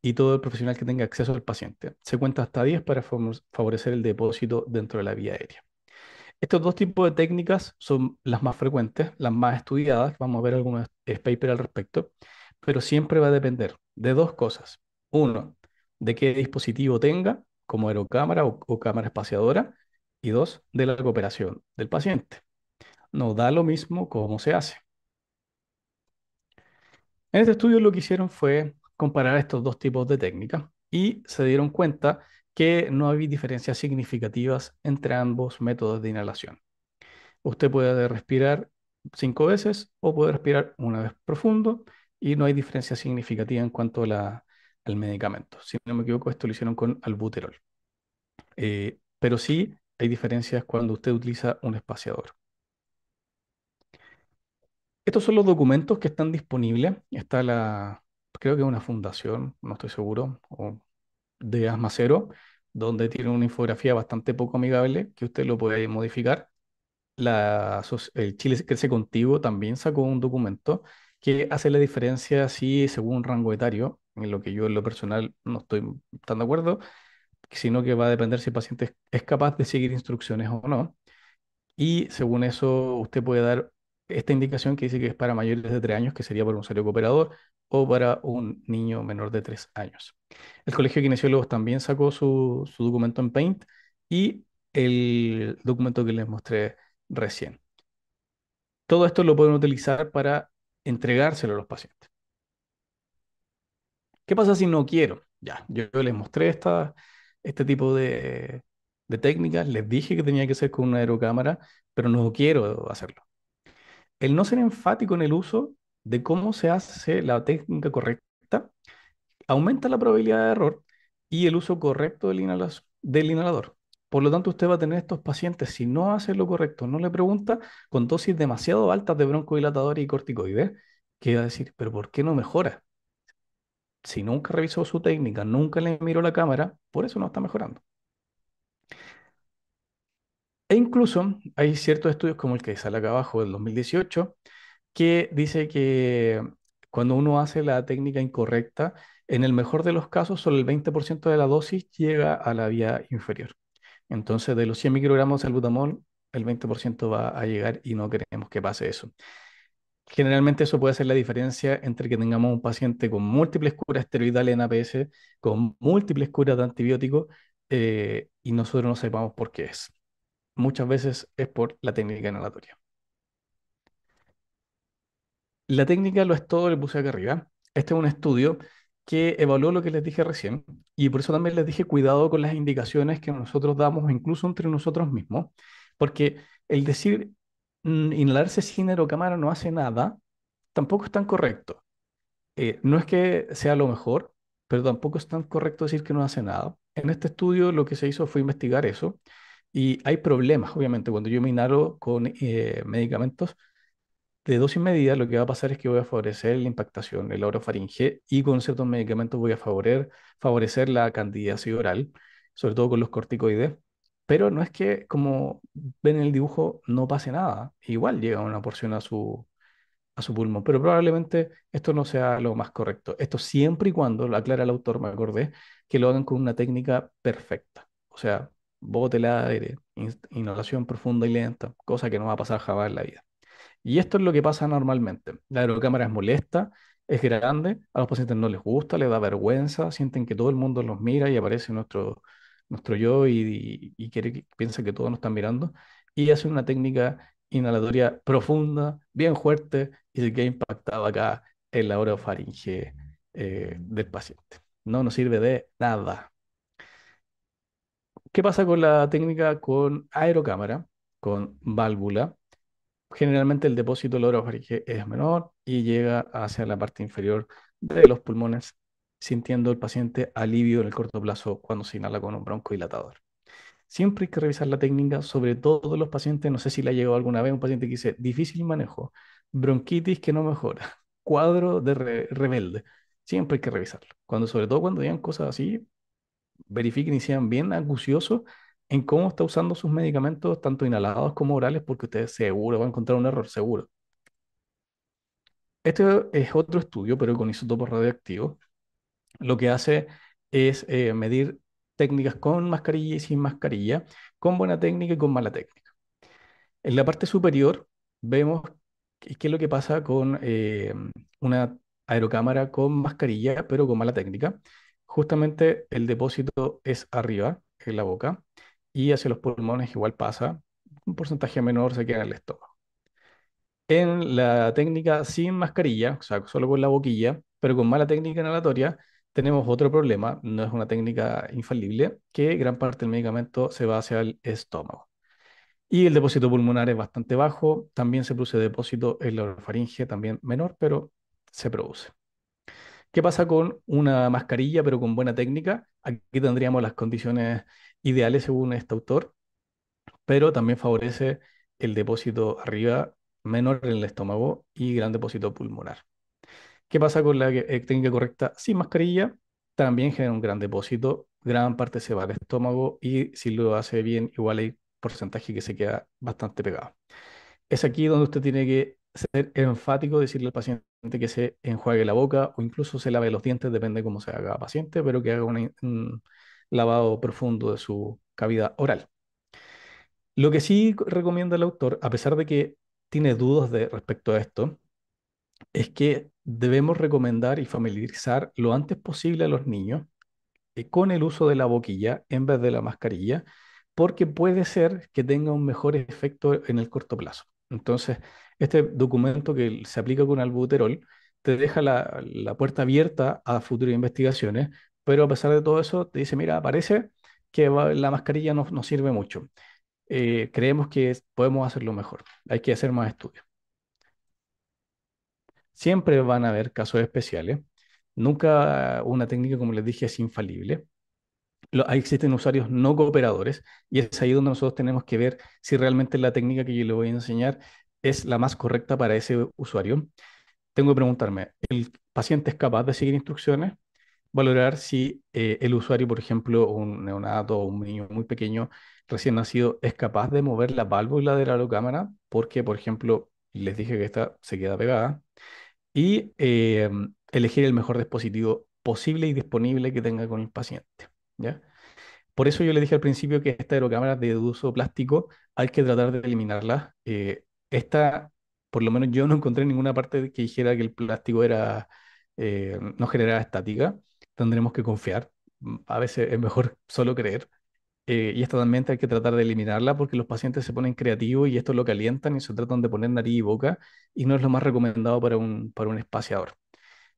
y todo el profesional que tenga acceso al paciente. Se cuenta hasta 10 para favorecer el depósito dentro de la vía aérea. Estos dos tipos de técnicas son las más frecuentes, las más estudiadas, vamos a ver algunos papers al respecto, pero siempre va a depender de dos cosas. Uno, de qué dispositivo tenga, como aerocámara o, cámara espaciadora, y dos, de la recuperación del paciente. No da lo mismo cómo se hace. En este estudio lo que hicieron fue comparar estos dos tipos de técnicas y se dieron cuenta que no había diferencias significativas entre ambos métodos de inhalación. Usted puede respirar cinco veces o puede respirar una vez profundo y no hay diferencia significativa en cuanto al medicamento. Si no me equivoco, esto lo hicieron con albuterol. Eh, pero sí hay diferencias cuando usted utiliza un espaciador. Estos son los documentos que están disponibles. Está la, creo que es una fundación, no estoy seguro, o de Asma Cero, donde tiene una infografía bastante poco amigable que usted lo puede modificar. La, el Chile Crece Contigo también sacó un documento que hace la diferencia así según rango etario, en lo que yo en lo personal no estoy tan de acuerdo, sino que va a depender si el paciente es capaz de seguir instrucciones o no. Y según eso, usted puede dar esta indicación que dice que es para mayores de 3 años, que sería por un serio cooperador, o para un niño menor de 3 años. El Colegio de Kinesiólogos también sacó su, documento en Paint y el documento que les mostré recién. Todo esto lo pueden utilizar para entregárselo a los pacientes. ¿Qué pasa si no quiero? Ya, yo les mostré este tipo de, de técnicas, les dije que tenía que ser con una aerocámara, pero no quiero hacerlo el no ser enfático en el uso de cómo se hace la técnica correcta aumenta la probabilidad de error y el uso correcto del, inhalador. Por lo tanto, usted va a tener estos pacientes, si no hace lo correcto, no le pregunta, con dosis demasiado altas de dilatador y corticoides, que va a decir, pero ¿por qué no mejora? Si nunca revisó su técnica, nunca le miró la cámara, por eso no está mejorando. E incluso hay ciertos estudios como el que sale acá abajo del 2018 que dice que cuando uno hace la técnica incorrecta, en el mejor de los casos, solo el 20% de la dosis llega a la vía inferior. Entonces, de los 100 microgramos de salbutamol, el 20% va a llegar y no queremos que pase eso. Generalmente eso puede ser la diferencia entre que tengamos un paciente con múltiples curas esteroidales en APS, con múltiples curas de antibióticos, eh, y nosotros no sepamos por qué es muchas veces es por la técnica inhalatoria La técnica lo es todo, le puse acá arriba. Este es un estudio que evaluó lo que les dije recién y por eso también les dije cuidado con las indicaciones que nosotros damos incluso entre nosotros mismos, porque el decir mm, inhalarse sin cámara no hace nada, tampoco es tan correcto. Eh, no es que sea lo mejor, pero tampoco es tan correcto decir que no hace nada. En este estudio lo que se hizo fue investigar eso y hay problemas, obviamente, cuando yo me inhalo con eh, medicamentos de dosis medida, lo que va a pasar es que voy a favorecer la impactación el oro orofaringe y con ciertos medicamentos voy a favorecer, favorecer la candidiasis oral, sobre todo con los corticoides. Pero no es que, como ven en el dibujo, no pase nada. Igual llega una porción a su, a su pulmón, pero probablemente esto no sea lo más correcto. Esto siempre y cuando, lo aclara el autor, me acordé, que lo hagan con una técnica perfecta. O sea, el de inhalación profunda y lenta, cosa que no va a pasar jamás en la vida. Y esto es lo que pasa normalmente. La aerocámara es molesta, es grande, a los pacientes no les gusta, les da vergüenza, sienten que todo el mundo los mira y aparece nuestro, nuestro yo y, piensa que todos nos están mirando, y hace una técnica inhalatoria profunda, bien fuerte, y se ha impactado acá en la orofaringe eh, del paciente. No nos sirve de nada. ¿Qué pasa con la técnica con aerocámara, con válvula? Generalmente el depósito orofaringe es menor y llega hacia la parte inferior de los pulmones, sintiendo el paciente alivio en el corto plazo cuando se inhala con un dilatador Siempre hay que revisar la técnica, sobre todo los pacientes, no sé si le ha llegado alguna vez un paciente que dice difícil manejo, bronquitis que no mejora, [LAUGHS] cuadro de rebelde. Siempre hay que revisarlo. Cuando, sobre todo cuando digan cosas así, verifiquen y sean bien angustiosos en cómo está usando sus medicamentos, tanto inhalados como orales, porque ustedes seguro van a encontrar un error, seguro. Este es otro estudio, pero con isótopos radioactivos. Lo que hace es eh, medir técnicas con mascarilla y sin mascarilla, con buena técnica y con mala técnica. En la parte superior vemos qué es lo que pasa con eh, una aerocámara con mascarilla, pero con mala técnica justamente el depósito es arriba, en la boca, y hacia los pulmones igual pasa, un porcentaje menor se queda en el estómago. En la técnica sin mascarilla, o sea, solo con la boquilla, pero con mala técnica inhalatoria, tenemos otro problema, no es una técnica infalible, que gran parte del medicamento se va hacia el estómago. Y el depósito pulmonar es bastante bajo, también se produce depósito en la faringe, también menor, pero se produce. ¿Qué pasa con una mascarilla pero con buena técnica? Aquí tendríamos las condiciones ideales según este autor, pero también favorece el depósito arriba menor en el estómago y gran depósito pulmonar. ¿Qué pasa con la eh, técnica correcta sin mascarilla? También genera un gran depósito, gran parte se va al estómago y si lo hace bien, igual hay porcentaje que se queda bastante pegado. Es aquí donde usted tiene que ser enfático, decirle al paciente que se enjuague la boca o incluso se lave los dientes, depende de cómo se haga el paciente, pero que haga un, lavado profundo de su cavidad oral. Lo que sí recomienda el autor, a pesar de que tiene dudas de, respecto a esto, es que debemos recomendar y familiarizar lo antes posible a los niños eh, con el uso de la boquilla en vez de la mascarilla, porque puede ser que tenga un mejor efecto en el corto plazo. Entonces, este documento que se aplica con albuterol te deja la, puerta abierta a futuras investigaciones, pero a pesar de todo eso te dice, mira, parece que la mascarilla no, no sirve mucho. Eh, creemos que podemos hacerlo mejor, hay que hacer más estudios. Siempre van a haber casos especiales, nunca una técnica, como les dije, es infalible. Hay existen usuarios no cooperadores y es ahí donde nosotros tenemos que ver si realmente la técnica que yo les voy a enseñar es la más correcta para ese usuario, tengo que preguntarme, ¿el paciente es capaz de seguir instrucciones? Valorar si eh, el usuario, por ejemplo, un neonato o un niño muy pequeño, recién nacido, es capaz de mover la válvula de la aerocámara porque, por ejemplo, les dije que esta se queda pegada, y eh, elegir el mejor dispositivo posible y disponible que tenga con el paciente. ¿ya? Por eso yo le dije al principio que esta aerocámara de uso plástico hay que tratar de eliminarla eh, esta, por lo menos yo no encontré ninguna parte que dijera que el plástico era, eh, no generaba estática. Tendremos que confiar. Mm, a veces es mejor [LAUGHS] solo creer. Eh, y esta también hay que tratar de eliminarla porque los pacientes se ponen creativos y esto lo calientan y se tratan de poner nariz y boca y no es lo más recomendado para un, para un espaciador.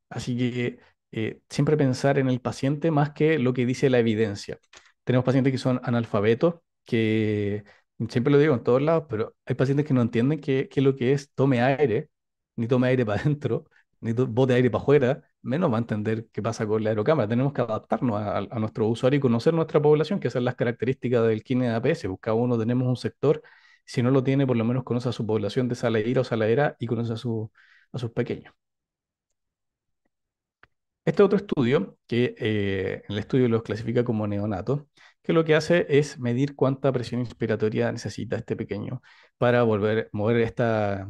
Así que eh, siempre pensar en el paciente más que lo que dice la evidencia. Tenemos pacientes que son analfabetos, que siempre lo digo en todos lados, pero hay pacientes que no entienden qué, es lo que es tome aire, ni tome aire para [LAUGHS] adentro, ni bote aire para afuera, menos va a entender qué pasa con la aerocámara. Tenemos que adaptarnos a, nuestro usuario y conocer nuestra población, que esas son las características del kine de APS. Pues, cada uno tenemos un sector, si no lo tiene, por lo menos conoce a su población de saladera o saladera y conoce a, a sus pequeños. Este otro estudio, que eh, el estudio los clasifica como neonatos, que lo que hace es medir cuánta presión inspiratoria necesita este pequeño para volver mover esta,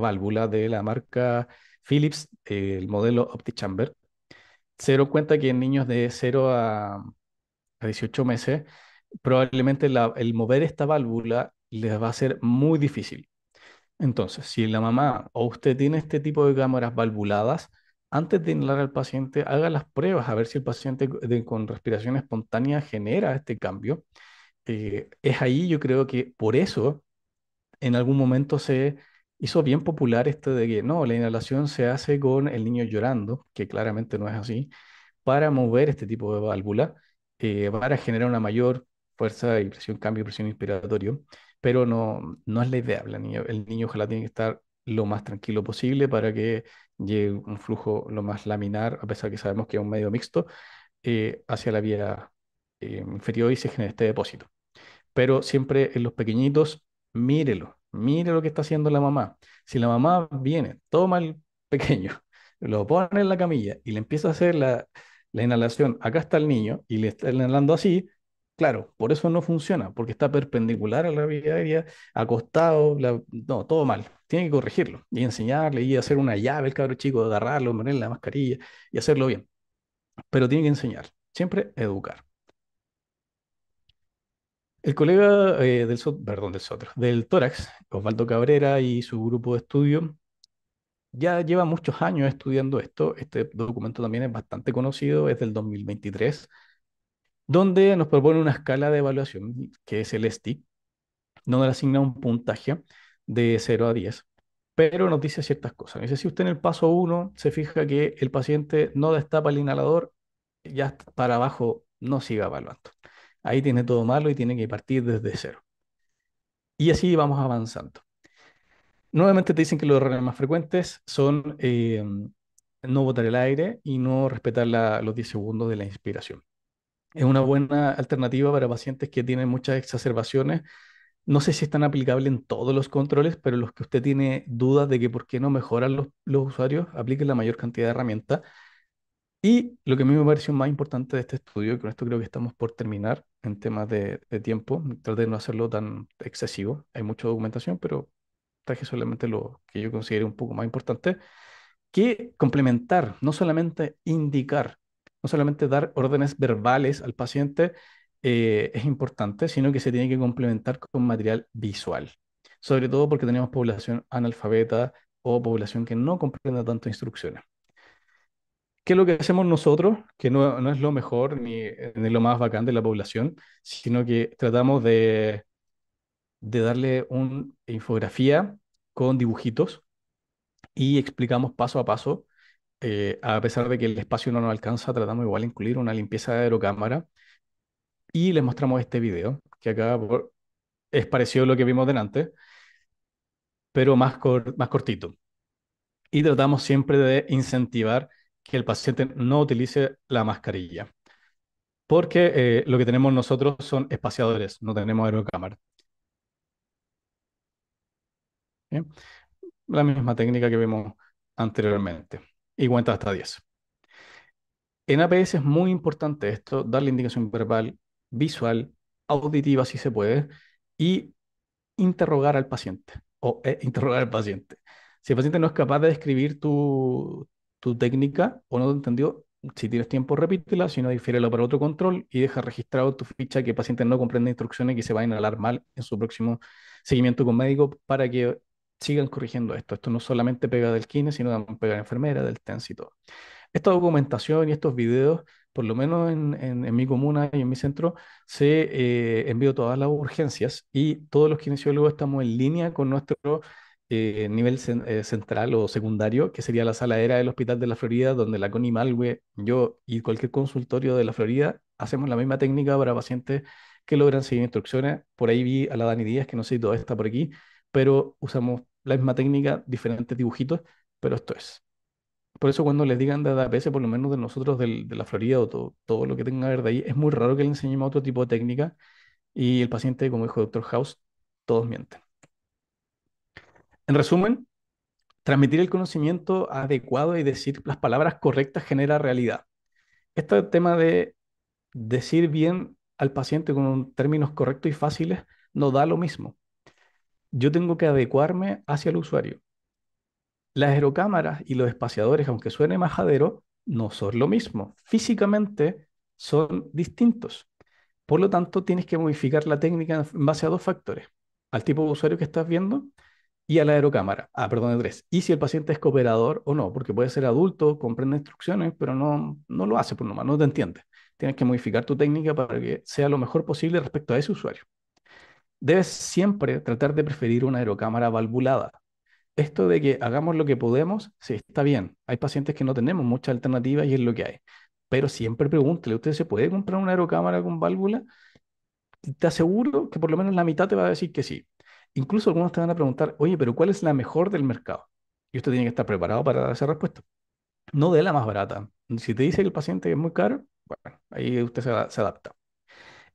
válvula de la marca Philips, el modelo OptiChamber. Se cuenta que en niños de 0 a, 18 meses, probablemente el mover esta válvula les va a ser muy difícil. Entonces, si la mamá o usted tiene este tipo de cámaras valvuladas, antes de inhalar al paciente, haga las pruebas a ver si el paciente con respiración espontánea genera este cambio. Eh, es ahí yo creo que por eso en algún momento se hizo bien popular esto de que no, la inhalación se hace con el niño llorando, que claramente no es así, para mover este tipo de válvula, eh, para generar una mayor fuerza y presión, cambio de presión inspiratorio, pero no, no es la idea. El el niño ojalá tiene que estar lo más tranquilo posible para que llegue un flujo lo más laminar, a pesar que sabemos que es un medio mixto, eh, hacia la vía inferior eh, y se genera este depósito. Pero siempre en los pequeñitos, mírelo, mire lo que está haciendo la mamá. Si la mamá viene, toma el pequeño, [LAUGHS] lo pone en la camilla y le empieza a hacer la, la inhalación, acá está el niño, y le está inhalando así, Claro, por eso no funciona, porque está perpendicular a la vía aérea, acostado, no, todo mal. Tiene que corregirlo y enseñarle y hacer una llave el cabro chico, agarrarlo, ponerle la mascarilla y hacerlo bien. Pero tiene que enseñar, siempre educar. El colega eh, del, perdón, del, del tórax, Osvaldo Cabrera y su grupo de estudio, ya lleva muchos años estudiando esto. Este documento también es bastante conocido, es del 2023 donde nos propone una escala de evaluación, que es el STIC, donde le asigna un puntaje de 0 a 10, pero nos dice ciertas cosas. dice, si usted en el paso 1 se fija que el paciente no destapa el inhalador, ya para abajo no siga evaluando. Ahí tiene todo malo y tiene que partir desde cero. Y así vamos avanzando. Nuevamente te dicen que los errores más frecuentes son eh, no botar el aire y no respetar los 10 segundos de la inspiración es una buena alternativa para pacientes que tienen muchas exacerbaciones. No sé si están tan aplicable en todos los controles, pero los que usted tiene dudas de que por qué no mejoran los, usuarios, apliquen la mayor cantidad de herramientas. Y lo que a mí me pareció más importante de este estudio, y con esto creo que estamos por terminar en temas de, tiempo, traté de no hacerlo tan excesivo, hay mucha documentación, pero traje solamente lo que yo considero un poco más importante, que complementar, no solamente indicar no solamente dar órdenes verbales al paciente eh, es importante, sino que se tiene que complementar con material visual, sobre todo porque tenemos población analfabeta o población que no comprende tanto instrucciones. ¿Qué es lo que hacemos nosotros? Que no, es lo mejor ni, ni, lo más bacán de la población, sino que tratamos de, de darle una infografía con dibujitos y explicamos paso a paso eh, a pesar de que el espacio no nos alcanza, tratamos igual de incluir una limpieza de aerocámara y les mostramos este video, que acá es parecido a lo que vimos delante, pero más, más cortito. Y tratamos siempre de incentivar que el paciente no utilice la mascarilla, porque eh, lo que tenemos nosotros son espaciadores, no tenemos aerocámara. La misma técnica que vimos anteriormente y cuenta hasta 10. En APS es muy importante esto, dar la indicación verbal, visual, auditiva si se puede, y interrogar al paciente o eh, [LAUGHS] interrogar al paciente. Si el paciente no es capaz de describir tu, técnica o no te entendió, si tienes tiempo, repítela, si no, la para otro control y deja registrado tu ficha que el paciente no comprende instrucciones y que se va a inhalar mal en su próximo seguimiento con médico para que sigan corrigiendo esto. Esto no solamente pega del kine, sino también pega de la enfermera, del TENS y todo. Esta documentación y estos videos, por lo menos en, en, mi comuna y en mi centro, se eh, envió todas las urgencias y todos los kinesiólogos estamos en línea con nuestro eh, nivel eh, central o secundario, que sería la sala era del Hospital de la Florida, donde la Coni Malwe, yo y cualquier consultorio de la Florida hacemos la misma técnica para pacientes que logran seguir instrucciones. Por ahí vi a la Dani Díaz, que no sé si todavía está por aquí, pero usamos la misma técnica, diferentes dibujitos, pero esto es. Por eso cuando les digan de veces por lo menos de nosotros de la Florida o todo, todo lo que tenga que ver de ahí, es muy raro que le enseñemos otro tipo de técnica y el paciente, como dijo Dr. House, todos mienten. En resumen, transmitir el conocimiento adecuado y decir las palabras correctas genera realidad. Este tema de decir bien al paciente con términos correctos y fáciles no da lo mismo yo tengo que adecuarme hacia el usuario. Las aerocámaras y los espaciadores, aunque suene majadero, no son lo mismo. Físicamente son distintos. Por lo tanto, tienes que modificar la técnica en base a dos factores. Al tipo de usuario que estás viendo y a la aerocámara. Ah, perdón, tres. Y si el paciente es cooperador o no, porque puede ser adulto, comprende instrucciones, pero no, no lo hace por nomás, no te entiende. Tienes que modificar tu técnica para que sea lo mejor posible respecto a ese usuario debes siempre tratar de preferir una aerocámara valvulada. Esto de que hagamos lo que podemos, sí, está bien. Hay pacientes que no tenemos mucha alternativa y es lo que hay. Pero siempre pregúntele, ¿usted se puede comprar una aerocámara con válvula? Te aseguro que por lo menos la mitad te va a decir que sí. Incluso algunos te van a preguntar, oye, pero ¿cuál es la mejor del mercado? Y usted tiene que estar preparado para dar esa respuesta. No de la más barata. Si te dice que el paciente es muy caro, bueno, ahí usted se adapta.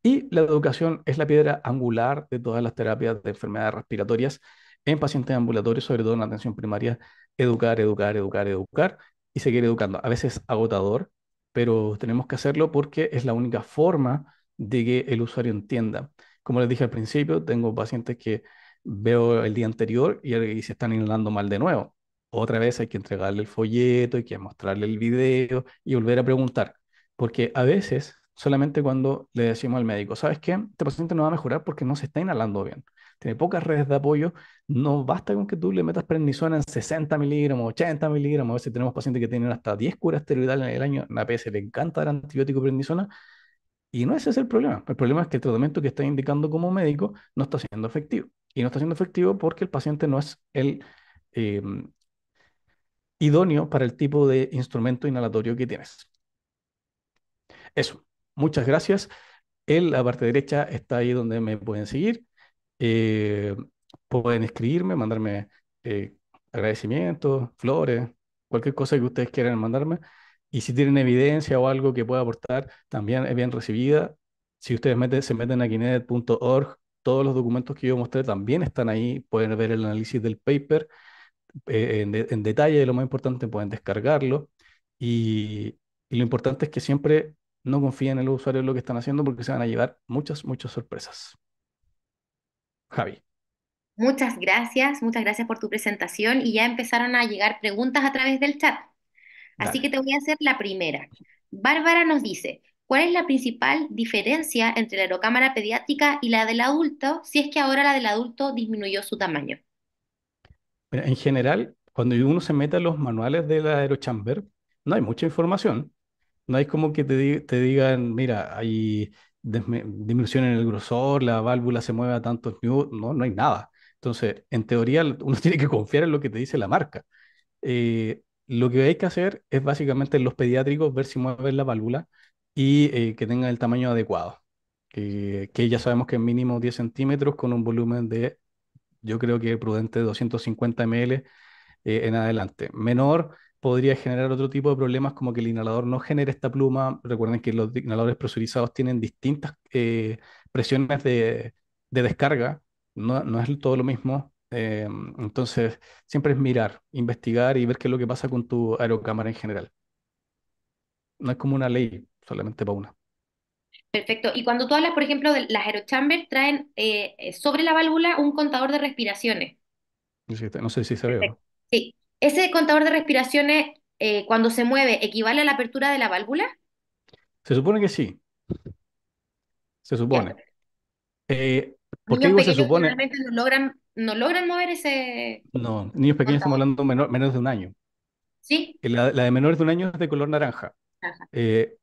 Y la educación es la piedra angular de todas las terapias de enfermedades respiratorias en pacientes ambulatorios, sobre todo en la atención primaria. Educar, educar, educar, educar y seguir educando. A veces agotador, pero tenemos que hacerlo porque es la única forma de que el usuario entienda. Como les dije al principio, tengo pacientes que veo el día anterior y, y se están inhalando mal de nuevo. Otra vez hay que entregarle el folleto, hay que mostrarle el video y volver a preguntar. Porque a veces solamente cuando le decimos al médico, ¿sabes qué? Este paciente no va a mejorar porque no se está inhalando bien. Tiene pocas redes de apoyo. No basta con que tú le metas prednisona en 60 miligramos, 80 miligramos. A veces tenemos pacientes que tienen hasta 10 curas esteroidales en el año. En PS, le encanta dar antibiótico prednisona. Y no ese es el problema. El problema es que el tratamiento que está indicando como médico no está siendo efectivo. Y no está siendo efectivo porque el paciente no es el em, idóneo para el tipo de instrumento inhalatorio que tienes. Eso muchas gracias. En la parte derecha está ahí donde me pueden seguir. Eh, pueden escribirme, mandarme eh, agradecimientos, flores, cualquier cosa que ustedes quieran mandarme. Y si tienen evidencia o algo que pueda aportar, también es bien recibida. Si ustedes se meten a kinet.org, todos los documentos que yo mostré también están ahí. Pueden ver el análisis del paper eh, en, de, detalle. Lo más importante, pueden descargarlo. y lo importante es que siempre no confíen en el usuario lo que están haciendo porque se van a llevar muchas, muchas sorpresas. Javi. Muchas gracias, muchas gracias por tu presentación y ya empezaron a llegar preguntas a través del chat. Así que te voy a hacer la primera. Bárbara nos dice, ¿cuál es la principal diferencia entre la aerocámara pediátrica y la del adulto si es que ahora la del adulto disminuyó su tamaño? en general, cuando uno se mete a los manuales de la aerochamber, no hay mucha información. No hay como que te, te digan, mira, hay disminución en el grosor, la válvula se mueve a tantos nudos, no, no hay nada. Entonces, en teoría, uno [LAUGHS] tiene que confiar en lo que te dice la marca. Eh, lo que hay que hacer es básicamente en los pediátricos ver si mueven la válvula y eh, que tengan el tamaño adecuado, que, ya sabemos que es mínimo 10 centímetros con un volumen de, yo creo que prudente, 250 ml eh, en adelante. Menor podría generar otro tipo de problemas como que el inhalador no genere esta pluma. Recuerden que los inhaladores presurizados tienen distintas eh, presiones de, descarga, no, es todo lo mismo. Eh, entonces, siempre es mirar, investigar y ver qué es lo que pasa con tu aerocámara en general. No es como una ley, solamente para una. Perfecto. Y cuando tú hablas, por ejemplo, de las aerochambers traen eh, sobre la válvula un contador de respiraciones. No sé si se ve. ¿Ese contador de respiraciones, eh, cuando se mueve, equivale a la apertura de la válvula? Se supone que sí. Se supone. Eh, ¿Por qué digo se supone? no logran, no logran mover ese. No, niños pequeños estamos hablando menor, menos de un año. Sí. Eh, la, de menores de un año es de color naranja.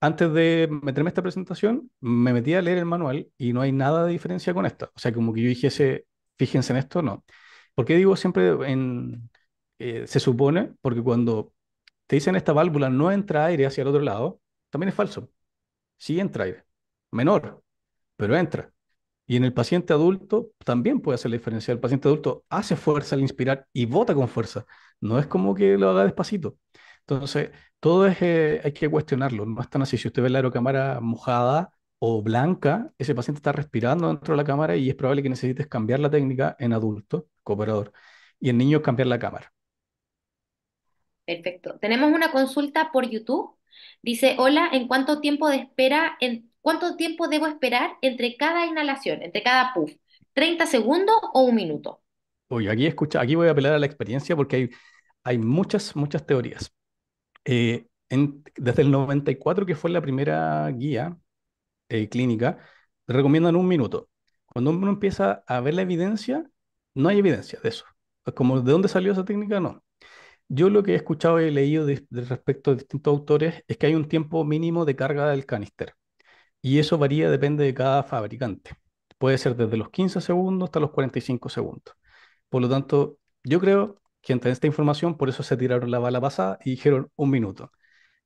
antes de meterme esta presentación, me metí a leer el manual y no hay nada de diferencia con esta. O sea, como que yo dijese, fíjense en esto, no. ¿Por qué digo siempre en, eh, se supone, porque cuando te dicen esta válvula no entra aire hacia el otro lado, también es falso. Sí entra aire, menor, pero entra. Y en el paciente adulto también puede hacer la diferencia. El paciente adulto hace fuerza al inspirar y vota con fuerza. No es como que lo haga despacito. Entonces, todo es, eh, hay que cuestionarlo. No es tan así. Si usted ve la aerocámara mojada o blanca, ese paciente está respirando dentro de la cámara y es probable que necesites cambiar la técnica en adulto, cooperador, y en niño, cambiar la cámara. Perfecto. Tenemos una consulta por YouTube. Dice, hola, ¿en cuánto tiempo de espera, en cuánto tiempo debo esperar entre cada inhalación, entre cada puff? ¿30 segundos o un minuto? Uy, aquí escucha, aquí voy a apelar a la experiencia porque hay, hay muchas, muchas teorías. Eh, desde el 94, que fue la primera guía eh, clínica, recomiendan un minuto. Cuando uno empieza a ver la evidencia, no hay evidencia de eso. Como de dónde salió esa técnica, no. Yo lo que he escuchado y leído respecto a distintos autores es que hay un tiempo mínimo de carga del canister. Y eso varía, depende de cada fabricante. Puede ser desde los 15 segundos hasta los 45 segundos. Por lo tanto, yo creo que entre esta información, por eso se tiraron la bala pasada y dijeron un minuto.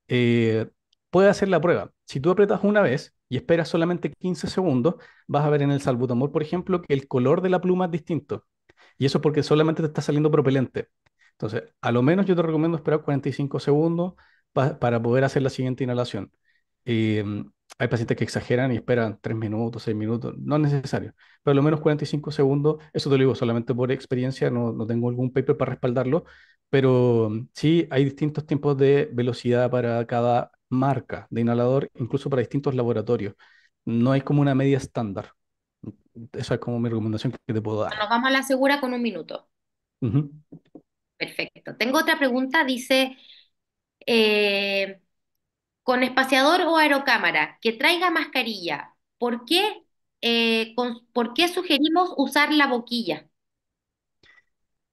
Eh, puede hacer la prueba. Si tú apretas una vez y esperas solamente 15 segundos, vas a ver en el salbutamol, por ejemplo, que el color de la pluma es distinto. Y eso porque solamente te está saliendo propelente. Entonces, a lo menos yo te recomiendo esperar 45 segundos para poder hacer la siguiente inhalación. Em, hay pacientes que exageran y esperan 3 minutos, 6 minutos, no es necesario, pero a lo menos 45 segundos, eso te lo digo solamente por experiencia, no, no tengo algún paper para respaldarlo, pero sí hay distintos tiempos de velocidad para cada marca de inhalador, incluso para distintos laboratorios. No hay como una media estándar. Esa es como mi recomendación que te puedo dar. Nos vamos a la segura con un minuto. Perfecto. Tengo otra pregunta, dice, eh, con espaciador o aerocámara, que traiga mascarilla, ¿por qué, eh, ¿por qué sugerimos usar la boquilla?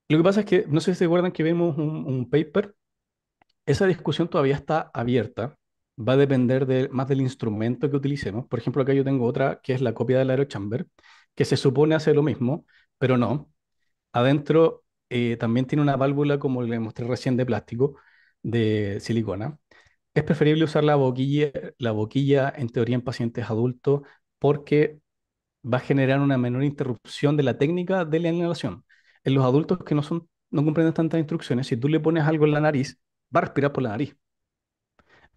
Lo que pasa es que, no sé si se acuerdan que vimos un, paper, esa discusión todavía está abierta, va a depender más del instrumento que utilicemos. Por ejemplo, acá yo tengo otra que es la copia del aerochamber, que se supone hace lo mismo, pero no. Adentro eh, también tiene una válvula, como le mostré recién, de plástico, de silicona. Es preferible usar la boquilla, la boquilla en teoría en pacientes adultos porque va a generar una menor interrupción de la técnica de la inhalación. En los adultos que no, son, no comprenden tantas instrucciones, si tú le pones algo en la nariz, va a respirar por la nariz.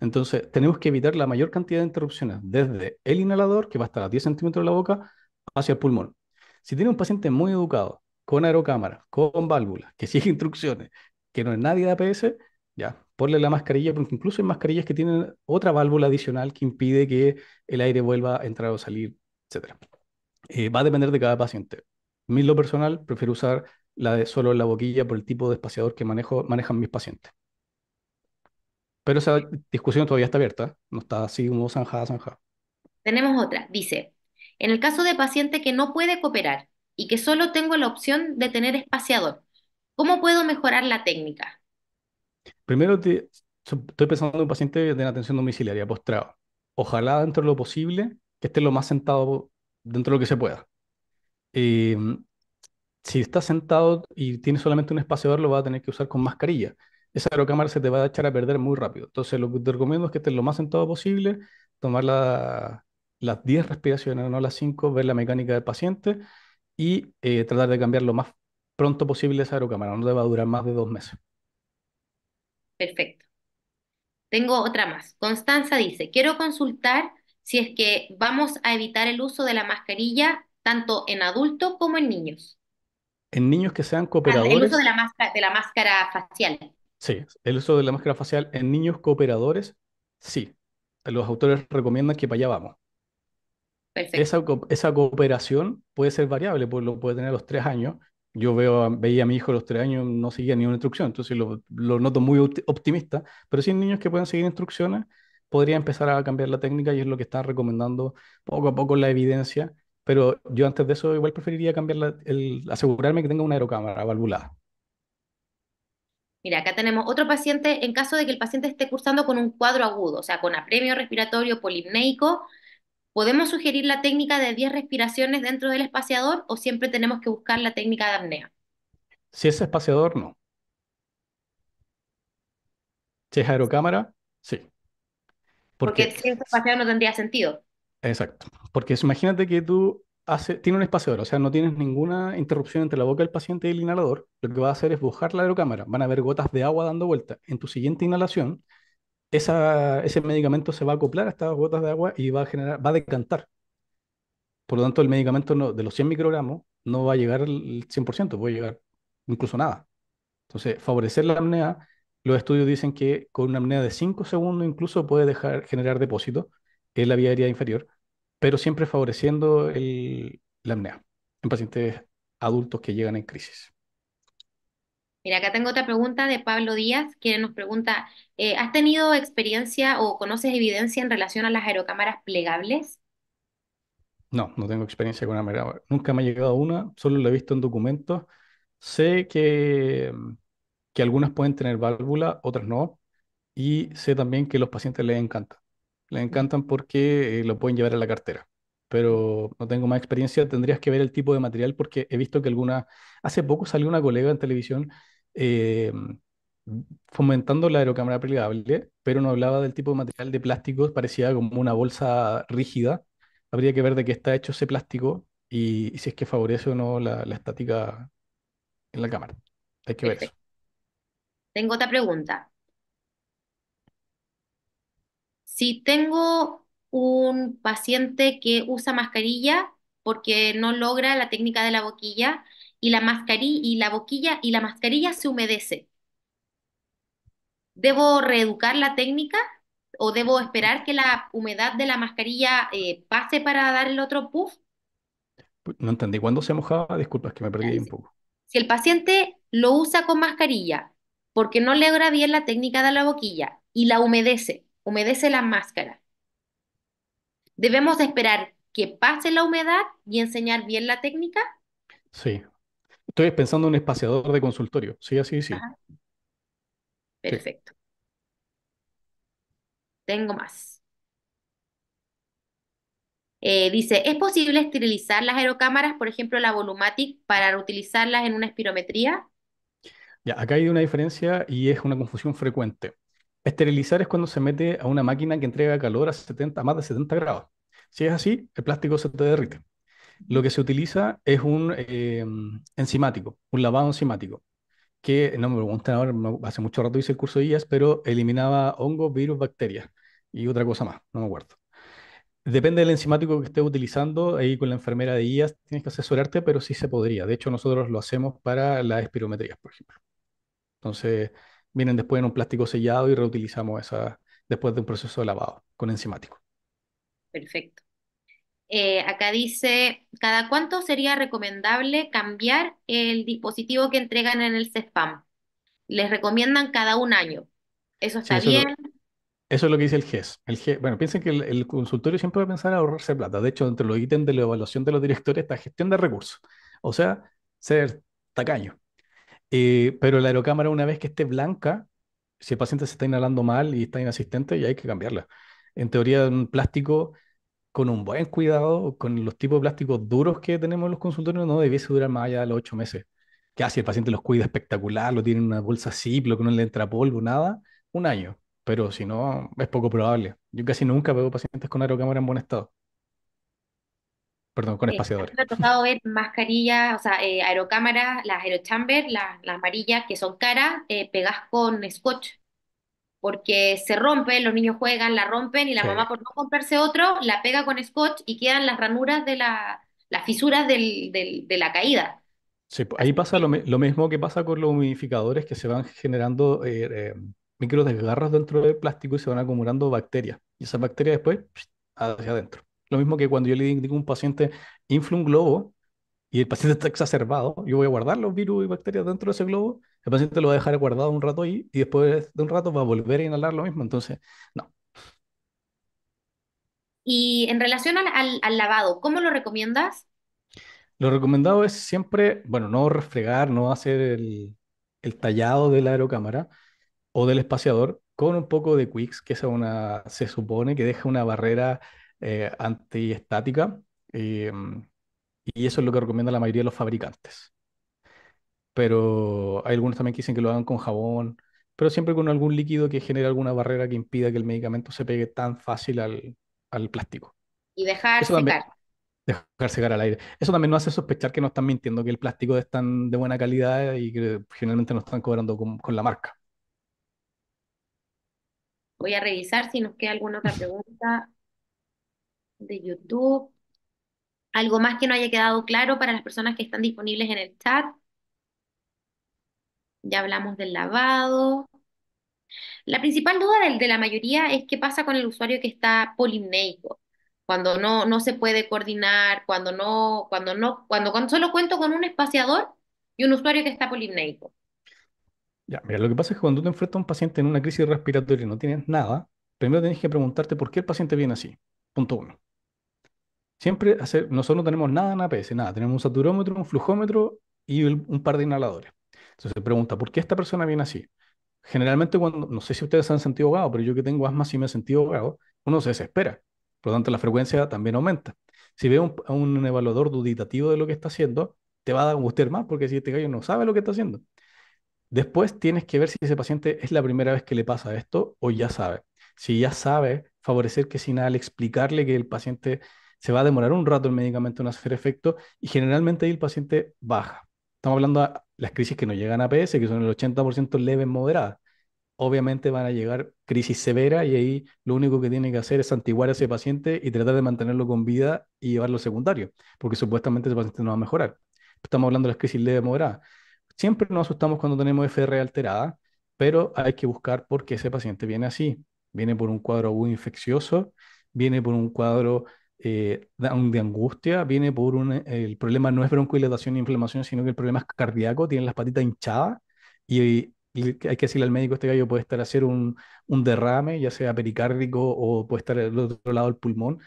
Entonces, tenemos que evitar la mayor cantidad de interrupciones desde el inhalador, que va a estar a 10 centímetros de la boca, hacia el pulmón. Si tiene un paciente muy educado, con aerocámara, con válvula, que [LAUGHS] sigue instrucciones, que no es nadie de APS, ya, ponle la mascarilla, porque incluso hay mascarillas que tienen otra válvula adicional que impide que el aire vuelva a entrar o salir, etc. Eh, va a depender de cada paciente. mí lo personal, prefiero usar la de solo en la boquilla por el tipo de espaciador que manejo, manejan mis pacientes. Pero esa discusión todavía está abierta, no está así como zanjada, zanjada. Tenemos otra, dice, en el caso de paciente que no puede cooperar, y que solo tengo la opción de tener espaciador. ¿Cómo puedo mejorar la técnica? Primero, estoy pensando en un paciente de atención domiciliaria, postrado. Ojalá dentro de lo posible que esté lo más sentado dentro de lo que se pueda. Em, si está sentado y tiene solamente un espaciador, lo va a tener que usar con mascarilla. Esa aerocámara se te va a echar a perder muy rápido. Entonces, lo que te recomiendo es que estés lo más sentado posible, tomar las 10 respiraciones, no las 5, ver la mecánica del paciente y eh, tratar de cambiar lo más pronto posible esa aerocámara. No debe durar más de dos meses. Perfecto. Tengo otra más. Constanza dice, quiero consultar si es que vamos a evitar el uso de la mascarilla tanto en adultos como en niños. En niños que sean ah, cooperadores. El uso de la, máscara, de la máscara facial. Sí, el uso de la máscara facial en niños cooperadores, sí. Los autores recomiendan que para allá vamos. Esa, cooperación puede ser variable, pues lo puede tener los tres años. Yo veo, veía a mi hijo a los tres años, no seguía ni una instrucción, entonces lo, lo noto muy optimista, pero si hay niños que pueden seguir instrucciones, podría empezar a cambiar la técnica y es lo que está recomendando poco a poco la evidencia, pero yo antes de eso igual preferiría cambiar el, asegurarme que tenga una aerocámara valvulada. Mira, acá tenemos otro paciente, en caso de que el paciente esté cursando con un cuadro agudo, o sea, con apremio respiratorio polimnéico, ¿Podemos sugerir la técnica de 10 respiraciones dentro del espaciador o siempre tenemos que buscar la técnica de apnea? Si es espaciador, no. Si es aerocámara, sí. Porque, si es espaciador no tendría sentido. Exacto. Porque imagínate que tú tienes tiene un espaciador, o sea, no tienes ninguna interrupción entre la boca del paciente y el inhalador, lo que va a hacer es buscar la aerocámara, van a haber gotas de agua dando vuelta. En tu siguiente inhalación, ese medicamento se va a acoplar a estas gotas de agua y va a generar, va a decantar. Por lo tanto, el medicamento de los 100 microgramos no va a llegar al 100%, puede llegar incluso nada. Entonces, favorecer la apnea, los estudios dicen que con una apnea de 5 segundos incluso puede dejar, generar depósitos en la vía aérea inferior, pero siempre favoreciendo la apnea en pacientes adultos que llegan en crisis. Mira, acá tengo otra pregunta de Pablo Díaz, quien nos pregunta, eh, ¿has tenido experiencia o conoces evidencia en relación a las aerocámaras plegables? No, no tengo experiencia con una Nunca me ha llegado una, solo la he visto en documentos. Sé que, que algunas pueden tener válvula, otras no. Y sé también que los pacientes les encantan. Les encantan porque eh, lo pueden llevar a la cartera pero no tengo más experiencia. Tendrías que ver el tipo de material porque he visto que alguna, hace poco salió una colega en televisión eh, fomentando la aerocámara plegable, pero no hablaba del tipo de material de plástico, parecía como una bolsa rígida. Habría que ver de qué está hecho ese plástico y, si es que favorece o no la, la, estática en la cámara. Hay que ver Tengo otra pregunta. Si tengo un paciente que usa mascarilla porque no logra la técnica de la boquilla, y la mascarilla y la boquilla y la mascarilla se humedece. ¿Debo reeducar la técnica o debo esperar que la humedad de la mascarilla eh, pase para dar el otro puff? Pues, no entendí. ¿Cuándo se mojaba? Disculpas que me perdí un poco. Si el paciente lo usa con mascarilla porque no le logra bien la técnica de la boquilla y la humedece, humedece la máscara. Debemos esperar que pase la humedad y enseñar bien la técnica. Sí, Estoy pensando en un espaciador de consultorio. Sí, así, sí. Perfecto. Tengo más. Eh, dice, ¿es posible esterilizar las aerocámaras, por ejemplo la Volumatic, para utilizarlas en una espirometría? Ya, acá hay una diferencia y es una confusión frecuente. Esterilizar es cuando se mete a una máquina que entrega calor a, 70, a más de 70 grados. Si es así, el plástico se te derrite lo que se utiliza es un eh, enzimático, un lavado enzimático, que no me preguntan ahora, hace mucho rato hice el curso de IAS, pero eliminaba hongos, virus, bacterias y otra cosa más, no me acuerdo. Depende del enzimático que estés utilizando, ahí con la enfermera de IAS tienes que asesorarte, pero sí se podría. De hecho, nosotros lo hacemos para las espirometrías, por ejemplo. Entonces, vienen después en un plástico sellado y reutilizamos esa después de un proceso de lavado con enzimático. Perfecto. Eh, acá dice, ¿cada cuánto sería recomendable cambiar el dispositivo que entregan en el CESPAM? Les recomiendan cada un año. ¿Eso está bien? eso es lo que dice el GES. El e bueno, piensen que el, consultorio siempre va a pensar en ahorrarse plata. De hecho, entre los ítems de la evaluación de los directores está gestión de recursos. O sea, ser tacaño. Eh, pero la aerocámara, una vez que esté blanca, si el paciente se está inhalando mal y está inasistente, ya hay que cambiarla. En teoría, un plástico con un buen cuidado, con los tipos de plásticos duros que tenemos en los consultorios, no debiese durar más allá de los ocho meses. Que Casi ah, el paciente los cuida espectacular, lo tiene en una bolsa lo que no le entra polvo, nada, un año. Pero si no, es poco probable. Yo casi nunca veo pacientes con aerocámara en buen estado. Perdón, con espaciadores. me ha ver mascarillas, o sea, eh, aerocámaras, las aerochamber, las, amarillas, que son caras, eh, pegas con scotch porque se rompen, los niños juegan, la rompen y la mamá por no comprarse otro la pega con scotch y quedan las ranuras de la, las fisuras del, de la caída. Sí, ahí pasa lo, mismo que pasa con los humidificadores que se van generando eh, eh, micro desgarros dentro del plástico y se van acumulando bacterias. Y esas bacterias después hacia adentro. Lo mismo que cuando yo le digo a un paciente, infla un globo, y el paciente está exacerbado, yo voy a guardar los virus y bacterias dentro de ese globo, el paciente lo va a dejar guardado un rato ahí y después de un rato va a volver a inhalar lo mismo. Entonces, no. Y en relación al, lavado, ¿cómo lo recomiendas? Lo recomendado es siempre, bueno, no refregar, no hacer el, tallado de la aerocámara o del espaciador con un poco de Quicks, que es una, se supone que deja una barrera eh, antiestática. Eh, y eso es lo que recomienda la mayoría de los fabricantes. Pero hay algunos también que dicen que lo hagan con jabón, pero siempre con algún líquido que genere alguna barrera que impida que el medicamento se pegue tan fácil al, plástico. Y dejar secar. dejar secar al aire. Eso también nos hace sospechar que no están mintiendo, que el plástico es tan de buena calidad y que generalmente no están cobrando con la marca. Voy a revisar si nos queda alguna otra pregunta de YouTube. ¿Algo más que no haya quedado claro para las personas que están disponibles en el chat? Ya hablamos del lavado. La principal duda de, la mayoría es qué pasa con el usuario que está polimnéico, cuando no, no se puede coordinar, cuando no, cuando no, cuando, cuando solo cuento con un espaciador y un usuario que está polimnéico. Ya, mira, lo que pasa es que cuando te enfrentas a un paciente en una crisis respiratoria y no tienes nada, primero tienes que preguntarte por qué el paciente viene así. Punto uno. Siempre hacer, nosotros no tenemos nada en APS, nada. Tenemos un saturómetro, un flujómetro y un par de inhaladores. Entonces se pregunta, ¿por qué esta persona viene así? Generalmente cuando, no sé si ustedes han sentido ahogado, pero yo que tengo asma sí me he sentido ahogado, uno se desespera. Por lo tanto, la frecuencia también aumenta. Si veo un, un evaluador duditativo de lo que está haciendo, te va a gustar más porque si este gallo no sabe lo que está haciendo. Después tienes que ver si ese paciente es la primera vez que le pasa esto o ya sabe. Si ya sabe, favorecer que sin al explicarle que el paciente se va a demorar un rato el medicamento en hacer efecto y generalmente ahí el paciente baja. Estamos hablando de las crisis que no llegan a PS, que son el 80% leves moderada, Obviamente van a llegar crisis severas y ahí lo único que tiene que hacer es antiguar a ese paciente y tratar de mantenerlo con vida y llevarlo secundario, porque supuestamente ese paciente no va a mejorar. Estamos hablando de las crisis leves moderadas. Siempre nos asustamos cuando tenemos FR alterada, pero hay que buscar por qué ese paciente viene así. Viene por un cuadro agudo infeccioso, viene por un cuadro eh, de angustia viene por un, el problema no es bronquilatación e inflamación, sino que el problema es cardíaco, tiene las patitas hinchadas y, hay que decirle al médico, este gallo puede estar a hacer un, un derrame, ya sea pericárdico o puede estar al otro lado del pulmón.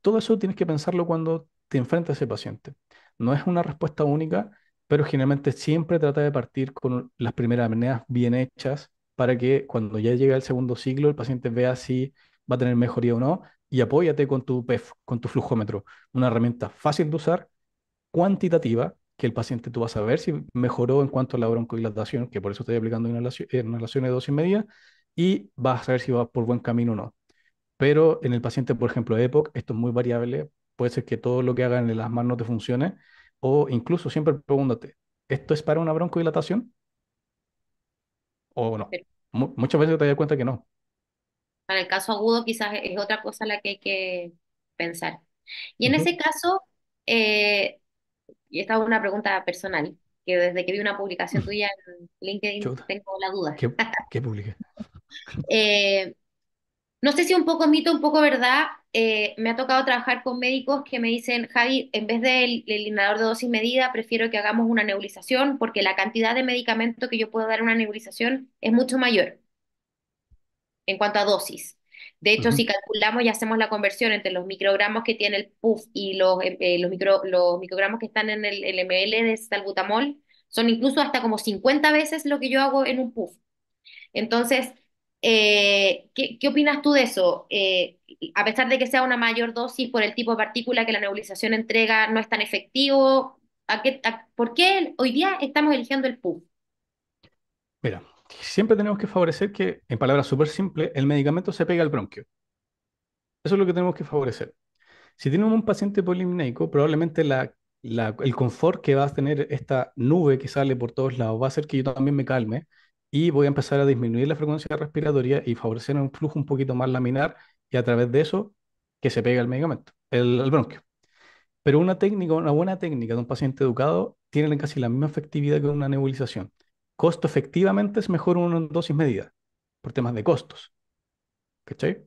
todo eso tienes que pensarlo cuando te enfrentas a ese paciente. No es una respuesta única, pero generalmente siempre trata de partir con las primeras medidas bien hechas para que cuando ya llegue el segundo ciclo el paciente vea si va a tener mejoría o no y apóyate con tu PEF, con tu flujómetro, una herramienta fácil de usar, cuantitativa, que el paciente tú vas a ver si mejoró en cuanto a la broncodilatación, que por eso estoy aplicando inhalación de dosis media, y vas a ver si va por buen camino o no. Pero en el paciente, por ejemplo, de EPOC, esto es muy variable, puede ser que todo lo que hagan en las manos no te funcione, o incluso siempre pregúntate, ¿esto es para una broncodilatación? ¿O no? Muchas veces te das cuenta que no, para el caso agudo quizás es otra cosa la que hay que pensar. Y en ese caso, eh, y esta es una pregunta personal, que desde que vi una publicación mm. tuya en LinkedIn tengo la duda. ¿Qué, [LAUGHS] publica? Eh, no sé si un poco mito, un poco verdad. Eh, me ha tocado trabajar con médicos que me dicen, Javi, en vez del de de dosis medida, prefiero que hagamos una nebulización porque la cantidad de medicamento que yo puedo dar a una nebulización es mucho mayor en cuanto a dosis. De hecho, si calculamos y hacemos la conversión entre los microgramos que tiene el PUF y em, eh, los, microgramos que están en el, ML de salbutamol, son incluso hasta como 50 veces lo que yo hago en un PUF. Entonces, eh, ¿qué, opinas tú de eso? Eh, a pesar de que sea una mayor dosis por el tipo de partícula que la nebulización entrega, no es tan efectivo. ¿Por qué hoy día estamos eligiendo el PUF? Mira, siempre tenemos que favorecer que, en palabras súper simples, el medicamento se pega al bronquio. Eso es lo que tenemos que favorecer. Si tenemos un paciente polimineico, probablemente el confort que va a tener esta nube que sale por todos lados va a hacer que yo también me calme y voy a empezar a disminuir la frecuencia respiratoria y favorecer un flujo un poquito más laminar y a través de eso que se pega el medicamento, el, bronquio. Pero una técnica, una buena técnica de un paciente educado tiene casi la misma efectividad que una nebulización costo efectivamente es mejor una dosis medida, por temas de costos. ¿Cachai?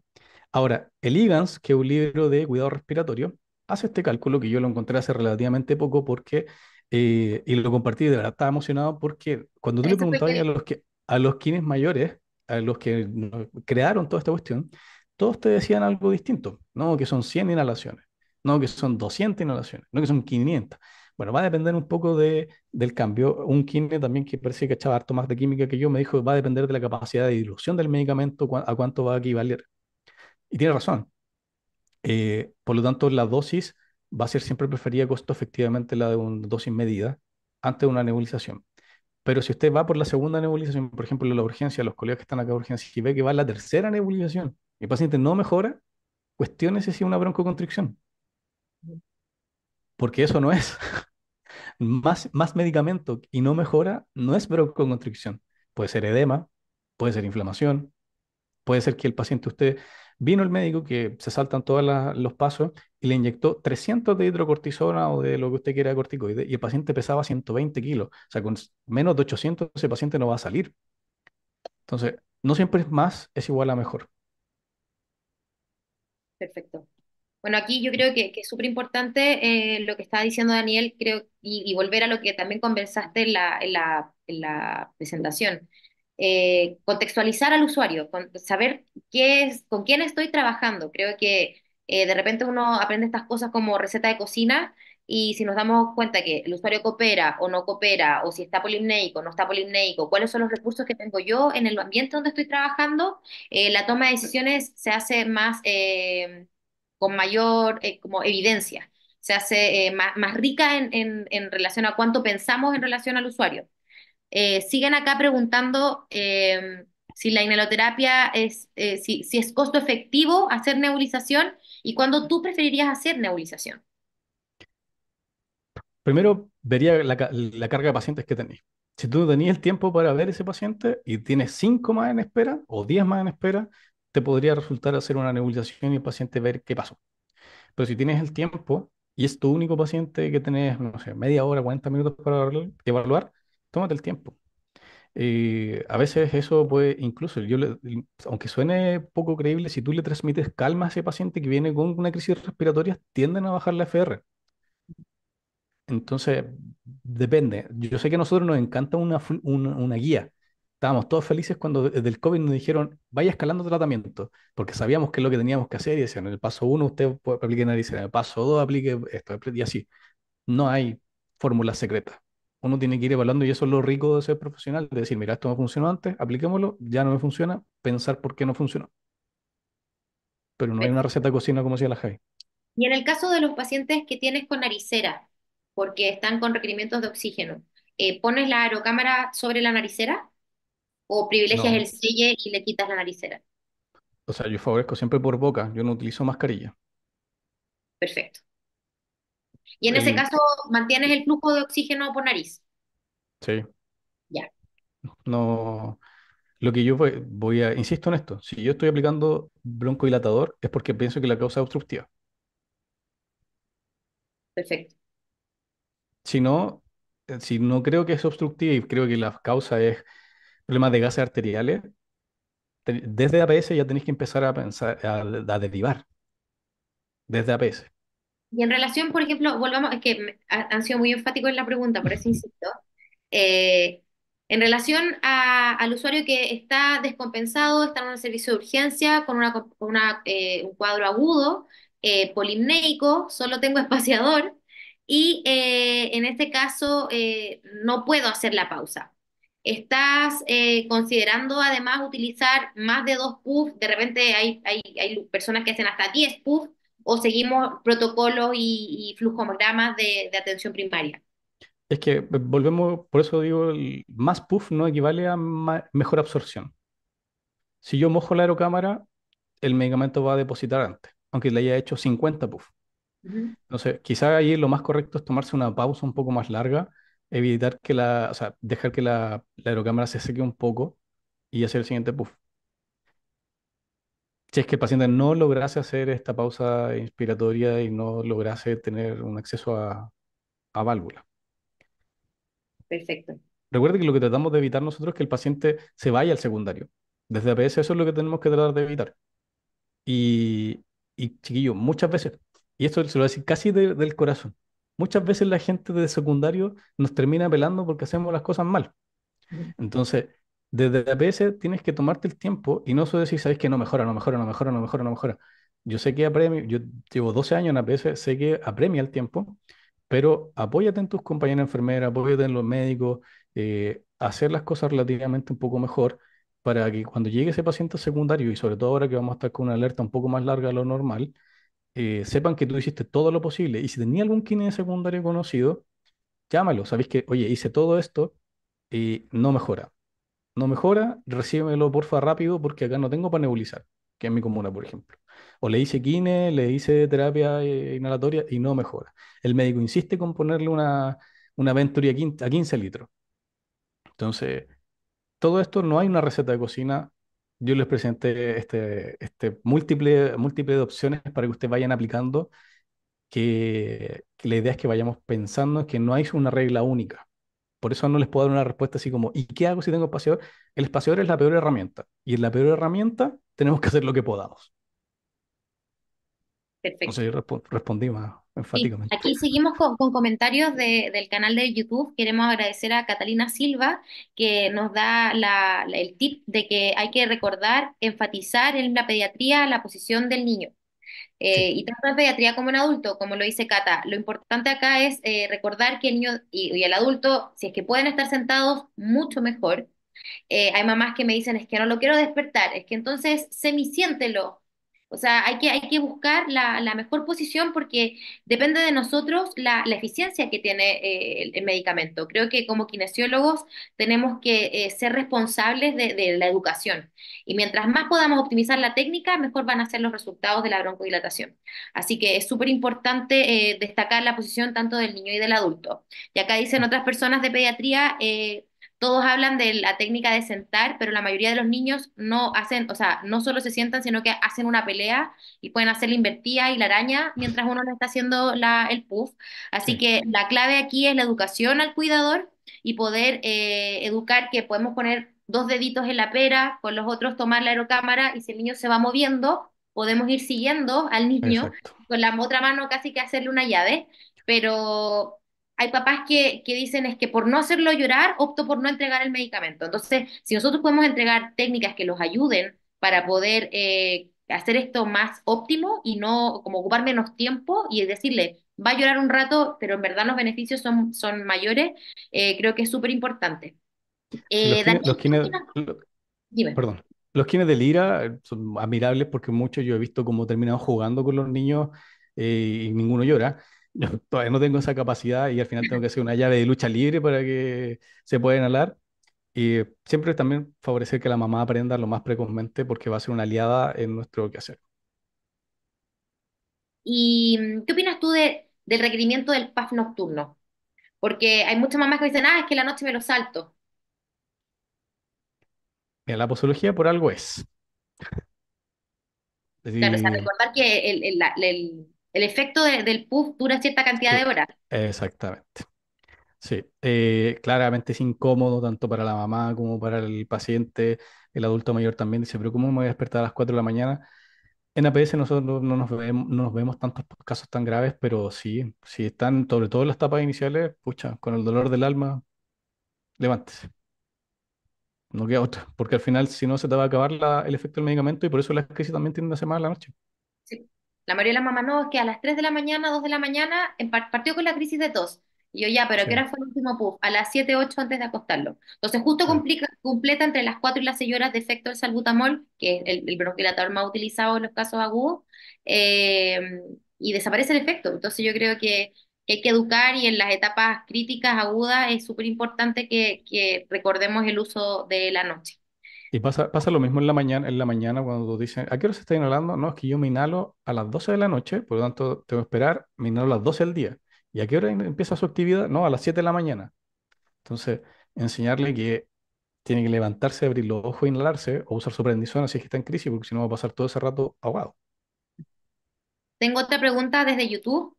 Ahora, el IGANS, que es un libro de cuidado respiratorio, hace este cálculo que yo lo encontré hace relativamente poco porque, eh, y lo compartí, de verdad estaba emocionado porque cuando tú le preguntabas a los, que, a los quienes mayores, a los que crearon toda esta cuestión, todos te decían algo distinto, ¿no? Que son 100 inhalaciones, no que son 200 inhalaciones, no que son 500. Bueno, va a depender un poco de, del cambio. Un químico también que parece que echaba harto más de química que yo me dijo va a depender de la capacidad de dilución del medicamento, a cuánto va a equivaler. Y tiene razón. Eh, por lo tanto, la dosis va a ser siempre preferida costo efectivamente la de una dosis medida antes de una nebulización. Pero si usted va por la segunda nebulización, por ejemplo, en la urgencia, los colegas que están acá en urgencia, y ve que va la tercera nebulización, y el paciente no mejora, cuestiones si es una broncoconstricción porque eso no es. más, más medicamento y no mejora, no es broncoconstricción. Puede ser edema, puede ser inflamación, puede ser que el paciente, usted, vino el médico que se saltan todos los pasos y le inyectó 300 de hidrocortisona o de lo que usted quiera corticoides. y el paciente pesaba 120 kilos. O sea, con menos de 800 ese paciente no va a salir. Entonces, no siempre es más, es igual a mejor. Perfecto. Bueno, aquí yo creo que, que es súper importante eh, lo que estaba diciendo Daniel, creo, y, volver a lo que también conversaste en la, la, presentación. Eh, contextualizar al usuario, saber qué es, con quién estoy trabajando. Creo que eh, de repente uno aprende estas cosas como receta de cocina y si nos damos cuenta que el usuario coopera o no coopera, o si está polimnéico o no está polimnéico, cuáles son los recursos que tengo yo en el ambiente donde estoy trabajando, la toma de decisiones se hace más con mayor eh, como evidencia, se hace eh, más, rica en, relación a cuánto pensamos en relación al usuario. Eh, siguen acá preguntando em, si la inhaloterapia es, si, es costo efectivo hacer nebulización y cuándo tú preferirías hacer nebulización. Primero, vería la, carga de pacientes que tenéis. Si tú tenías el tiempo para ver ese paciente y tienes cinco más en espera o 10 más en espera, te podría resultar hacer una nebulización y el paciente ver qué pasó. Pero si tienes el tiempo y es tu único paciente que tenés, no sé, media hora, 40 minutos para evaluar, tómate el tiempo. Eh, a veces eso puede, incluso, yo le, aunque suene poco creíble, si tú le transmites calma a ese paciente que viene con una crisis respiratoria, tienden a bajar la FR. Entonces, depende. Yo sé que a nosotros nos encanta una guía, estábamos todos felices cuando del COVID nos dijeron, vaya escalando tratamiento, porque sabíamos que es lo que teníamos que hacer y decían, en el paso uno usted aplique naricera, en el paso dos aplique esto, y así. No hay fórmula secreta. Uno tiene que ir evaluando y eso es lo rico de ser profesional, de decir, mira, esto no funcionó antes, apliquémoslo, ya no me funciona, pensar por qué no funcionó. Pero no hay una receta cocina como decía la Javi. Y en el caso de los pacientes que tienes con naricera, porque están con requerimientos de oxígeno, eh, ¿pones la aerocámara sobre la naricera? o privilegias el sille y le quitas la naricera. o sea, yo favorezco siempre por boca, yo no utilizo mascarilla. Perfecto. Y en ese caso, mantienes el flujo de oxígeno por nariz. sí, Ya. no. Lo que yo voy, a, insisto en esto, si yo estoy aplicando dilatador es porque pienso que la causa es obstructiva. Perfecto. Si no, eh, si no creo que es obstructiva y creo que la causa es problemas de gases arteriales, desde APS ya tenéis que empezar a pensar, a, derivar. Desde APS. Y en relación, por ejemplo, volvamos, es que han sido muy enfáticos en la pregunta, por eso [LAUGHS] insisto. Eh, en relación al usuario que está descompensado, está en un servicio de urgencia con, eh, un cuadro agudo, eh, polimnéico, solo tengo espaciador y eh, en este caso no puedo hacer la pausa. Estás eh, considerando además utilizar más de dos puffs, de repente hay, hay, personas que hacen hasta 10 puffs, o seguimos protocolos y, y flujogramas de, de, atención primaria. Es que eh, volvemos, por eso digo, más puff no equivale a mejor absorción. Si yo mojo la aerocámara, el medicamento va a depositar antes, aunque le haya hecho 50 puffs. Entonces, quizá ahí lo más correcto es tomarse una pausa un poco más larga evitar que la, o sea, dejar que la, la aerocámara se seque un poco y hacer el siguiente puff. Si es que el paciente no lograse hacer esta pausa inspiratoria y no lograse tener un acceso a, válvula. Perfecto. Recuerde que lo que tratamos de evitar nosotros es que el paciente se vaya al secundario. Desde APS eso es lo que tenemos que tratar de evitar. Y, y chiquillo, muchas veces, y esto se lo voy a decir casi del corazón, muchas veces la gente de secundario nos termina pelando porque hacemos las cosas mal. Entonces, desde a veces tienes que tomarte el tiempo y no solo decir, sabes que no mejora, no mejora, no mejora, no mejora, no mejora. Yo sé que apremia, yo llevo 12 años en APS, sé que apremia el tiempo, pero apóyate en tus compañeras enfermeras, apóyate en los médicos, eh, hacer las cosas relativamente un poco mejor para que cuando llegue ese paciente secundario y sobre todo ahora que vamos a estar con una alerta un poco más larga de lo normal, eh, sepan que tú hiciste todo lo posible. Y si tenía algún kine secundario conocido, llámalo. Sabéis que, oye, hice todo esto y no mejora. No mejora, recíbelo porfa rápido porque acá no tengo para nebulizar, que es mi comuna, por ejemplo. O le hice kine, le hice terapia eh, inhalatoria y no mejora. El médico insiste con ponerle una, una Venturi a 15, a litros. Entonces, todo esto no hay una receta de cocina yo les presenté este, este múltiple, múltiple de opciones para que ustedes vayan aplicando, que, la idea es que vayamos pensando que no hay una regla única. Por eso no les puedo dar una respuesta así como, ¿y qué hago si tengo espaciador? El espaciador es la peor herramienta. Y en la peor herramienta tenemos que hacer lo que podamos. Perfecto. No respondí más. Aquí seguimos con, comentarios del canal de YouTube. Queremos agradecer a Catalina Silva que nos da el tip de que hay que recordar, enfatizar en la pediatría la posición del niño. Eh, y tanto en pediatría como en adulto, como lo dice Cata, lo importante acá es eh, recordar que el niño y, el adulto, si es que pueden estar sentados, mucho mejor, eh, hay mamás que me dicen, es que no lo quiero despertar, es que entonces semisiéntelo, o sea, hay que, hay que buscar la, mejor posición porque depende de nosotros la, eficiencia que tiene eh, el, medicamento. Creo que como kinesiólogos tenemos que eh, ser responsables de, la educación. Y mientras más podamos optimizar la técnica, mejor van a ser los resultados de la broncodilatación. Así que es súper importante eh, destacar la posición tanto del niño y del adulto. Y acá dicen otras personas de pediatría todos hablan de la técnica de sentar, pero la mayoría de los niños no hacen, o sea, no solo se sientan, sino que hacen una pelea y pueden hacer la invertida y la araña mientras uno le está haciendo el puff. Así que la clave aquí es la educación al cuidador y poder eh, educar que podemos poner dos deditos en la pera, con los otros tomar la aerocámara y si el niño se va moviendo, podemos ir siguiendo al niño con la otra mano casi que hacerle una llave, pero hay papás que, dicen es que por no hacerlo llorar, opto por no entregar el medicamento. Entonces, si nosotros podemos entregar técnicas que los ayuden para poder eh, hacer esto más óptimo y no como ocupar menos tiempo y decirle, va a llorar un rato, pero en verdad los beneficios son, son mayores, eh, creo que es súper importante. los, eh, quienes son admirables porque muchos yo he visto cómo terminado jugando con los niños y ninguno llora todavía no tengo esa capacidad y al final tengo que hacer una llave de lucha libre para que se pueda inhalar. Y siempre también favorecer que la mamá aprenda lo más precozmente porque va a ser una aliada en nuestro quehacer. ¿Y mm, qué opinas tú del requerimiento del paz nocturno? Porque hay muchas mamás que dicen, ah, es que la noche me lo salto. Mira, la posología por algo es. claro, o sea, recordar que el, el efecto del puff dura cierta cantidad de horas. Exactamente. Sí, eh, claramente es incómodo tanto para la mamá como para el paciente, el adulto mayor también dice, pero ¿cómo me voy a despertar a las 4 de la mañana? En APS nosotros no nos vemos, nos vemos tantos casos tan graves, pero sí, si están sobre todo en las etapas iniciales, pucha, con el dolor del alma, levántese. No queda otra, porque al final si no se te va a acabar el efecto del medicamento y por eso la crisis también tiene a ser más la noche. Sí. La mayoría de las mamás, no, es que a las 3 de la mañana, 2 de la mañana, partió con la crisis de tos. Y yo ya, pero ¿qué hora fue el último puff? A las 7, 8 antes de acostarlo. Entonces, justo completa entre las 4 y las 6 horas de efecto del salbutamol, que es el, el más utilizado en los casos agudos, em, y desaparece el efecto. Entonces, yo creo que, hay que educar y en las etapas críticas, agudas, es súper importante que recordemos el uso de la noche. Y pasa, pasa lo mismo en la mañana, en la mañana cuando dicen, ¿a qué hora se está inhalando? No, es que yo me inhalo a las 12 de la noche, por lo tanto tengo que esperar, me inhalo a las 12 del día. ¿Y a qué hora empieza su actividad? No, a las 7 de la mañana. Entonces, enseñarle que tiene que levantarse, abrir los ojos, e inhalarse o usar su prendizón si es que está en crisis, porque si no va a pasar todo ese rato ahogado. Tengo otra pregunta desde YouTube.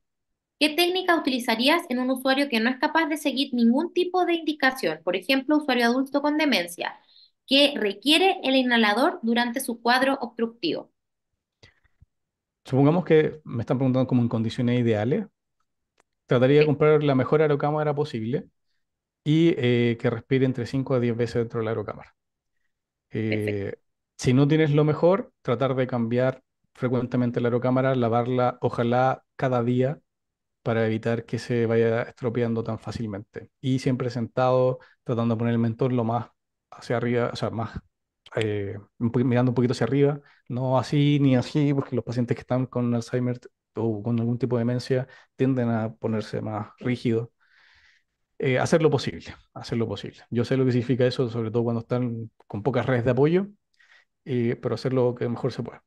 ¿Qué técnica utilizarías en un usuario que no es capaz de seguir ningún tipo de indicación? Por ejemplo, usuario adulto con demencia que requiere el inhalador durante su cuadro obstructivo. Supongamos que me están preguntando como en condiciones ideales. Trataría de comprar la mejor aerocámara posible y eh, que respire entre 5 a 10 veces dentro de la aerocámara. Eh, si no tienes lo mejor, tratar de cambiar frecuentemente la aerocámara, lavarla, ojalá cada día, para evitar que se vaya estropeando tan fácilmente. Y siempre sentado, tratando de poner el mentor lo más hacia arriba, o sea, más eh, mirando un poquito hacia arriba, no así ni así, porque los pacientes que están con Alzheimer o con algún tipo de demencia tienden a ponerse más rígidos. Eh, hacer lo posible, hacer lo posible. Yo sé lo que significa eso, sobre todo cuando están con pocas redes de apoyo, eh, pero hacer lo que mejor se pueda.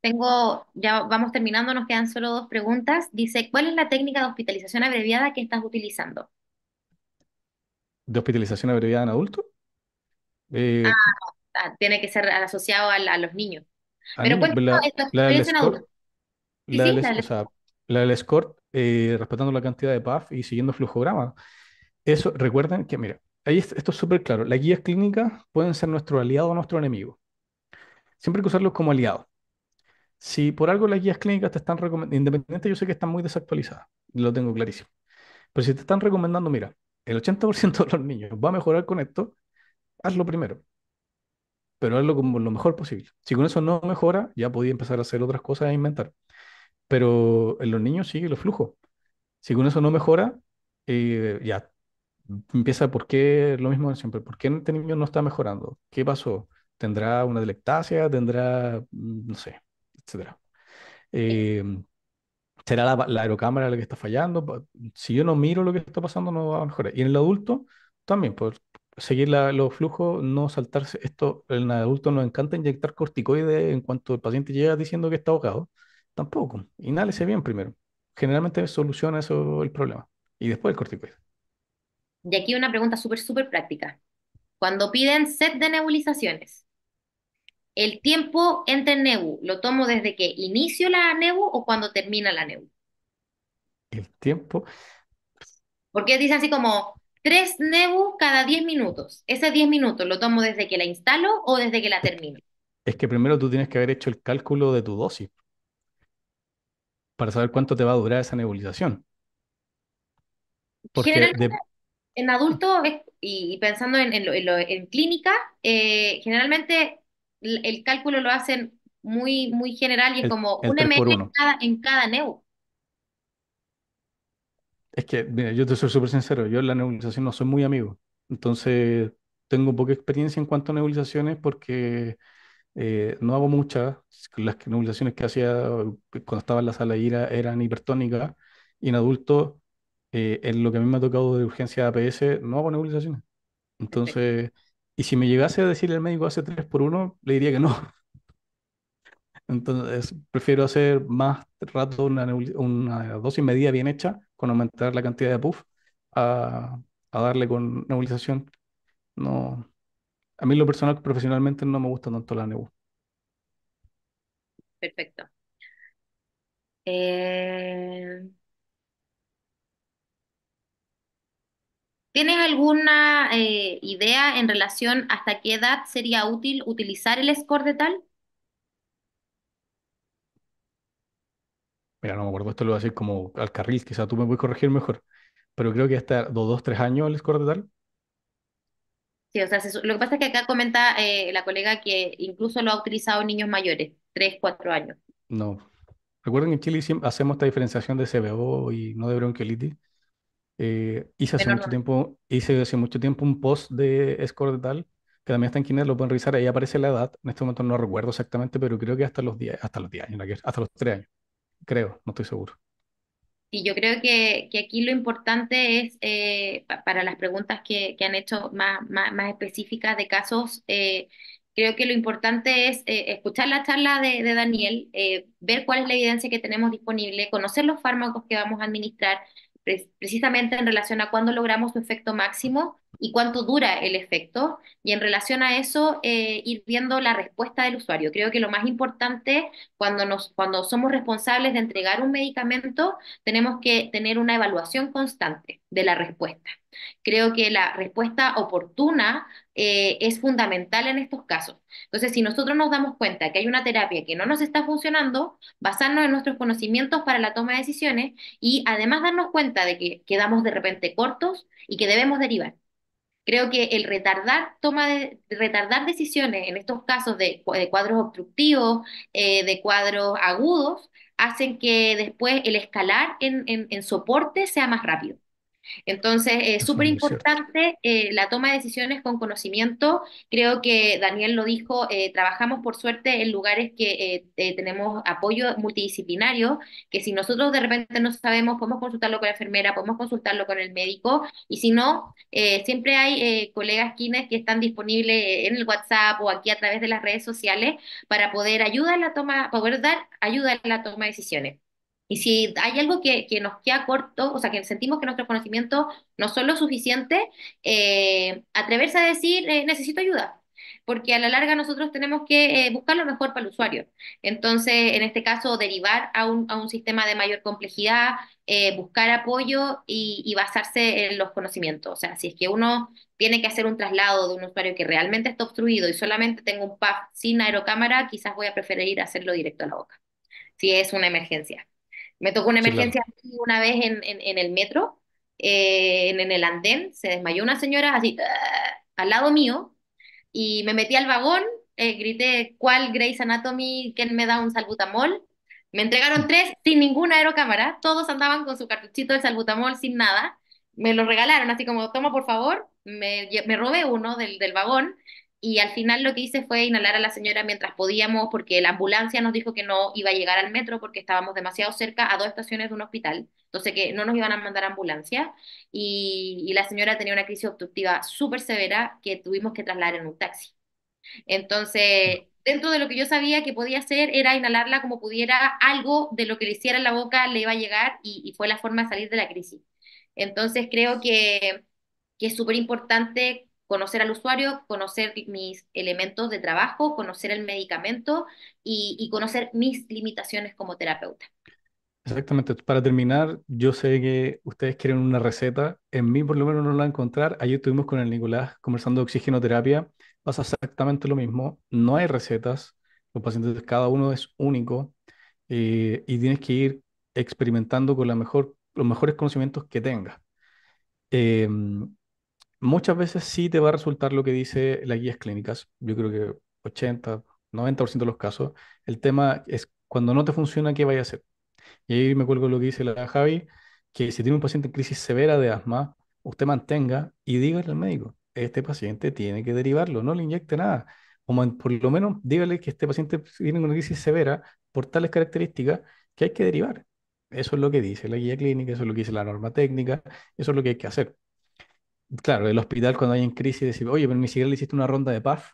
Tengo, ya vamos terminando, nos quedan solo dos preguntas. Dice, ¿cuál es la técnica de hospitalización abreviada que estás utilizando? de hospitalización abreviada en adulto? Eh, ah, ah, tiene que ser asociado a, los niños. Pero pues ¿es la la del, respetando la cantidad de PAF y siguiendo flujograma. Eso, recuerden que, mira, ahí esto es súper claro. Las guías clínicas pueden ser nuestro aliado o nuestro enemigo. Siempre hay que usarlos como aliado. Si por algo las guías clínicas te están recomendando, independientemente, yo sé que están muy desactualizadas, lo tengo clarísimo. Pero si te están recomendando, mira, el 80% de los niños va a mejorar con esto, hazlo primero. Pero hazlo como lo mejor posible. Si con eso no mejora, ya podía empezar a hacer otras cosas e inventar. Pero en los niños sigue los flujo. Si con eso no mejora, eh, ya empieza por qué, lo mismo siempre, ¿por qué este niño no está mejorando? ¿Qué pasó? ¿Tendrá una delectasia? ¿Tendrá, no sé, etcétera? Eh, eh será la, aerocámara la que está fallando. Pues, si yo no miro lo que está pasando, no va a mejorar. Y en el adulto, también, por pues, seguir los flujos, no saltarse. Esto, en el adulto nos encanta inyectar corticoides en cuanto el paciente llega diciendo que está ahogado. Tampoco. Inhálese bien primero. Generalmente soluciona eso el problema. Y después el corticoide. Y aquí una pregunta súper, súper práctica. Cuando piden set de nebulizaciones, el tiempo entre NEBU, ¿lo tomo desde que inicio la NEBU o cuando termina la NEBU? El tiempo. Porque dice así como tres NEBU cada diez minutos. ¿Ese 10 minutos lo tomo desde que la instalo o desde que la termino? Es que primero tú tienes que haber hecho el cálculo de tu dosis para saber cuánto te va a durar esa nebulización. Porque en adulto, y, pensando en, en, clínica, eh, generalmente el cálculo lo hacen muy, muy general y como un ml en cada, en cada neu. Es que, mira, yo te soy súper sincero, yo en la nebulización no soy muy amigo. Entonces, tengo poca experiencia en cuanto a nebulizaciones porque eh, no hago muchas. Las nebulizaciones que hacía eh, cuando estaba en la sala de ira eran hipertónicas y en adulto, eh, en lo que a mí me ha tocado de urgencia APS, no hago nebulizaciones. Entonces, y si me llegase a decir el médico hace 3 por 1, le diría que no. [LAUGHS] Entonces, prefiero hacer más rato una, una dosis media bien hecha con aumentar la cantidad de puff a, a darle con nebulización. No, a mí lo personal, profesionalmente, no me gusta tanto la nebu. Perfecto. Eh, ¿Tienes alguna eh, idea en relación hasta qué edad sería útil utilizar el score de tal? Mira, no me acuerdo, esto lo voy a decir como al carril, quizá tú me puedes corregir mejor, pero creo que hasta dos dos, tres años el score de tal. Sí, o sea, lo que pasa es que acá comenta eh, la colega que incluso lo ha utilizado niños mayores, 3, 4 años. No. Recuerden que en Chile hacemos esta diferenciación de CBO y no de bronquiolitis, eh, hice, hace mucho tiempo, hice hace mucho tiempo un post de Score de tal, que también está en Kinect, lo pueden revisar, ahí aparece la edad, en este momento no recuerdo exactamente, pero creo que hasta los 10, hasta los años, hasta los 3 años, creo, no estoy seguro. y yo creo que, que aquí lo importante es, eh, para las preguntas que, que han hecho más, más, específicas de casos, eh, creo que lo importante es escuchar la charla de, de Daniel, ver cuál es la evidencia que tenemos disponible, conocer los fármacos que vamos a administrar, precisamente en relación a cuándo logramos su efecto máximo, y cuánto dura el efecto. Y en relación a eso, eh, ir viendo la respuesta del usuario. Creo que lo más importante cuando, nos, cuando somos responsables de entregar un medicamento, tenemos que tener una evaluación constante de la respuesta. Creo que la respuesta oportuna eh, es fundamental en estos casos. Entonces, si nosotros nos damos cuenta que hay una terapia que no nos está funcionando, basarnos en nuestros conocimientos para la toma de decisiones y además darnos cuenta de que quedamos de repente cortos y que debemos derivar. Creo que el retardar, toma retardar decisiones en estos casos de, cuadros obstructivos, eh, de cuadros agudos, hacen que después el escalar en soporte sea más rápido. Entonces, es súper importante eh, la toma de decisiones con conocimiento. Creo que Daniel lo dijo, eh, trabajamos por suerte en lugares que eh, tenemos apoyo multidisciplinario, que si nosotros de repente no sabemos, podemos consultarlo con la enfermera, podemos consultarlo con el médico, y si no, siempre hay colegas quienes que están disponibles en el WhatsApp o aquí a través de las redes sociales para poder, ayudar la toma, poder dar ayuda en la toma de decisiones. Y si hay algo que, nos queda corto, o sea, que sentimos que nuestros conocimientos no son lo suficiente, eh, atreverse a decir, eh, necesito ayuda, porque a la larga nosotros tenemos que eh, buscar lo mejor para el usuario. Entonces, en este caso, derivar a un, sistema de mayor complejidad, buscar apoyo y, basarse en los conocimientos. O sea, si es que uno tiene que hacer un traslado de un usuario que realmente está obstruido y solamente tengo un PAF sin aerocámara, quizás voy a preferir hacerlo directo a la boca, si es una emergencia. Me tocó una emergencia una vez en, en, el metro, eh, en, el andén, se desmayó una señora así ah, al lado mío y me metí al vagón, eh, grité, ¿cuál Grey's Anatomy? ¿Quién me da un salbutamol? Me entregaron mm. tres sin ninguna aerocámara, todos andaban con su cartuchito de salbutamol sin nada, me lo regalaron así como, toma por favor, me, me robé uno del, del vagón y al final lo que hice fue inhalar a la señora mientras podíamos porque la ambulancia nos dijo que no iba a llegar al metro porque estábamos demasiado cerca a dos estaciones de un hospital, entonces que no nos iban a mandar ambulancia y, la señora tenía una crisis obstructiva súper severa que tuvimos que trasladar en un taxi. Entonces, dentro de lo que yo sabía que podía hacer era inhalarla como pudiera, algo de lo que le hiciera en la boca le iba a llegar y, fue la forma de salir de la crisis. Entonces, creo que, que es súper importante conocer al usuario, conocer mis elementos de trabajo, conocer el medicamento y, conocer mis limitaciones como terapeuta. Exactamente. Para terminar, yo sé que ustedes quieren una receta. En mí, por lo menos, no la encontrar. Ayer estuvimos con el Nicolás conversando de oxigenoterapia. Pasa exactamente lo mismo. No hay recetas. Los pacientes, cada uno es único. Eh, y tienes que ir experimentando con la mejor, los mejores conocimientos que tengas. Em, muchas veces sí te va a resultar lo que dice las guías clínicas. Yo creo que 80, 90% de los casos. El tema es cuando no te funciona, ¿qué vaya a hacer? Y ahí me cuelgo lo que dice la Javi, que si tiene un paciente en crisis severa de asma, usted mantenga y dígale al médico, este paciente tiene que derivarlo, no le inyecte nada. O por lo menos dígale que este paciente tiene una crisis severa por tales características que hay que derivar. Eso es lo que dice la guía clínica, eso es lo que dice la norma técnica, eso es lo que hay que hacer claro, el hospital cuando hay en crisis decir, oye, pero ni siquiera le hiciste una ronda de PAF.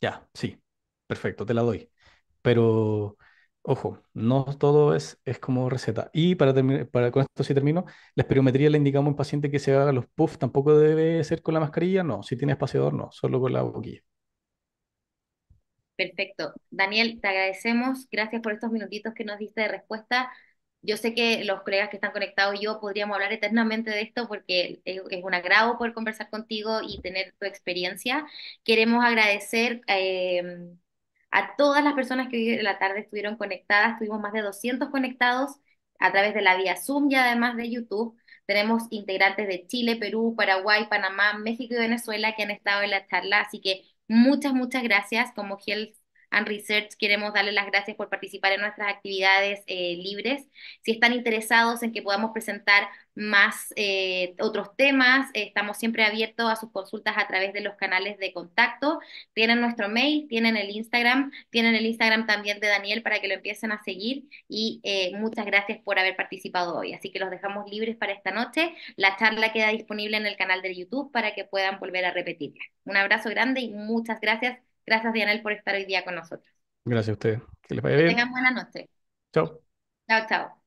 Ya, sí, perfecto, te la doy. Pero, ojo, no todo es, es como receta. Y para para, con esto sí termino, la espirometría le indicamos a un paciente que se haga los puffs, tampoco debe ser con la mascarilla, no. Si tiene espaciador, no, solo con la boquilla. Perfecto. Daniel, te agradecemos. Gracias por estos minutitos que nos diste de respuesta yo sé que los colegas que están conectados y yo podríamos hablar eternamente de esto porque es un agrado poder conversar contigo y tener tu experiencia. Queremos agradecer eh, a todas las personas que hoy en la tarde estuvieron conectadas, tuvimos más de 200 conectados a través de la vía Zoom y además de YouTube. Tenemos integrantes de Chile, Perú, Paraguay, Panamá, México y Venezuela que han estado en la charla, así que muchas, muchas gracias. Como Giel and Research queremos darles las gracias por participar en nuestras actividades eh, libres. Si están interesados en que podamos presentar más eh, otros temas, eh, estamos siempre abiertos a sus consultas a través de los canales de contacto. Tienen nuestro mail, tienen el Instagram, tienen el Instagram también de Daniel para que lo empiecen a seguir y muchas gracias por haber participado hoy. Así que los dejamos libres para esta noche. La charla queda disponible en el canal de YouTube para que puedan volver a repetirla. Un abrazo grande y muchas gracias Gracias, Daniel, por estar hoy día con nosotros. Gracias a ustedes. Que les vaya bien. Que tengan buena noche. Chao. Chao, chao.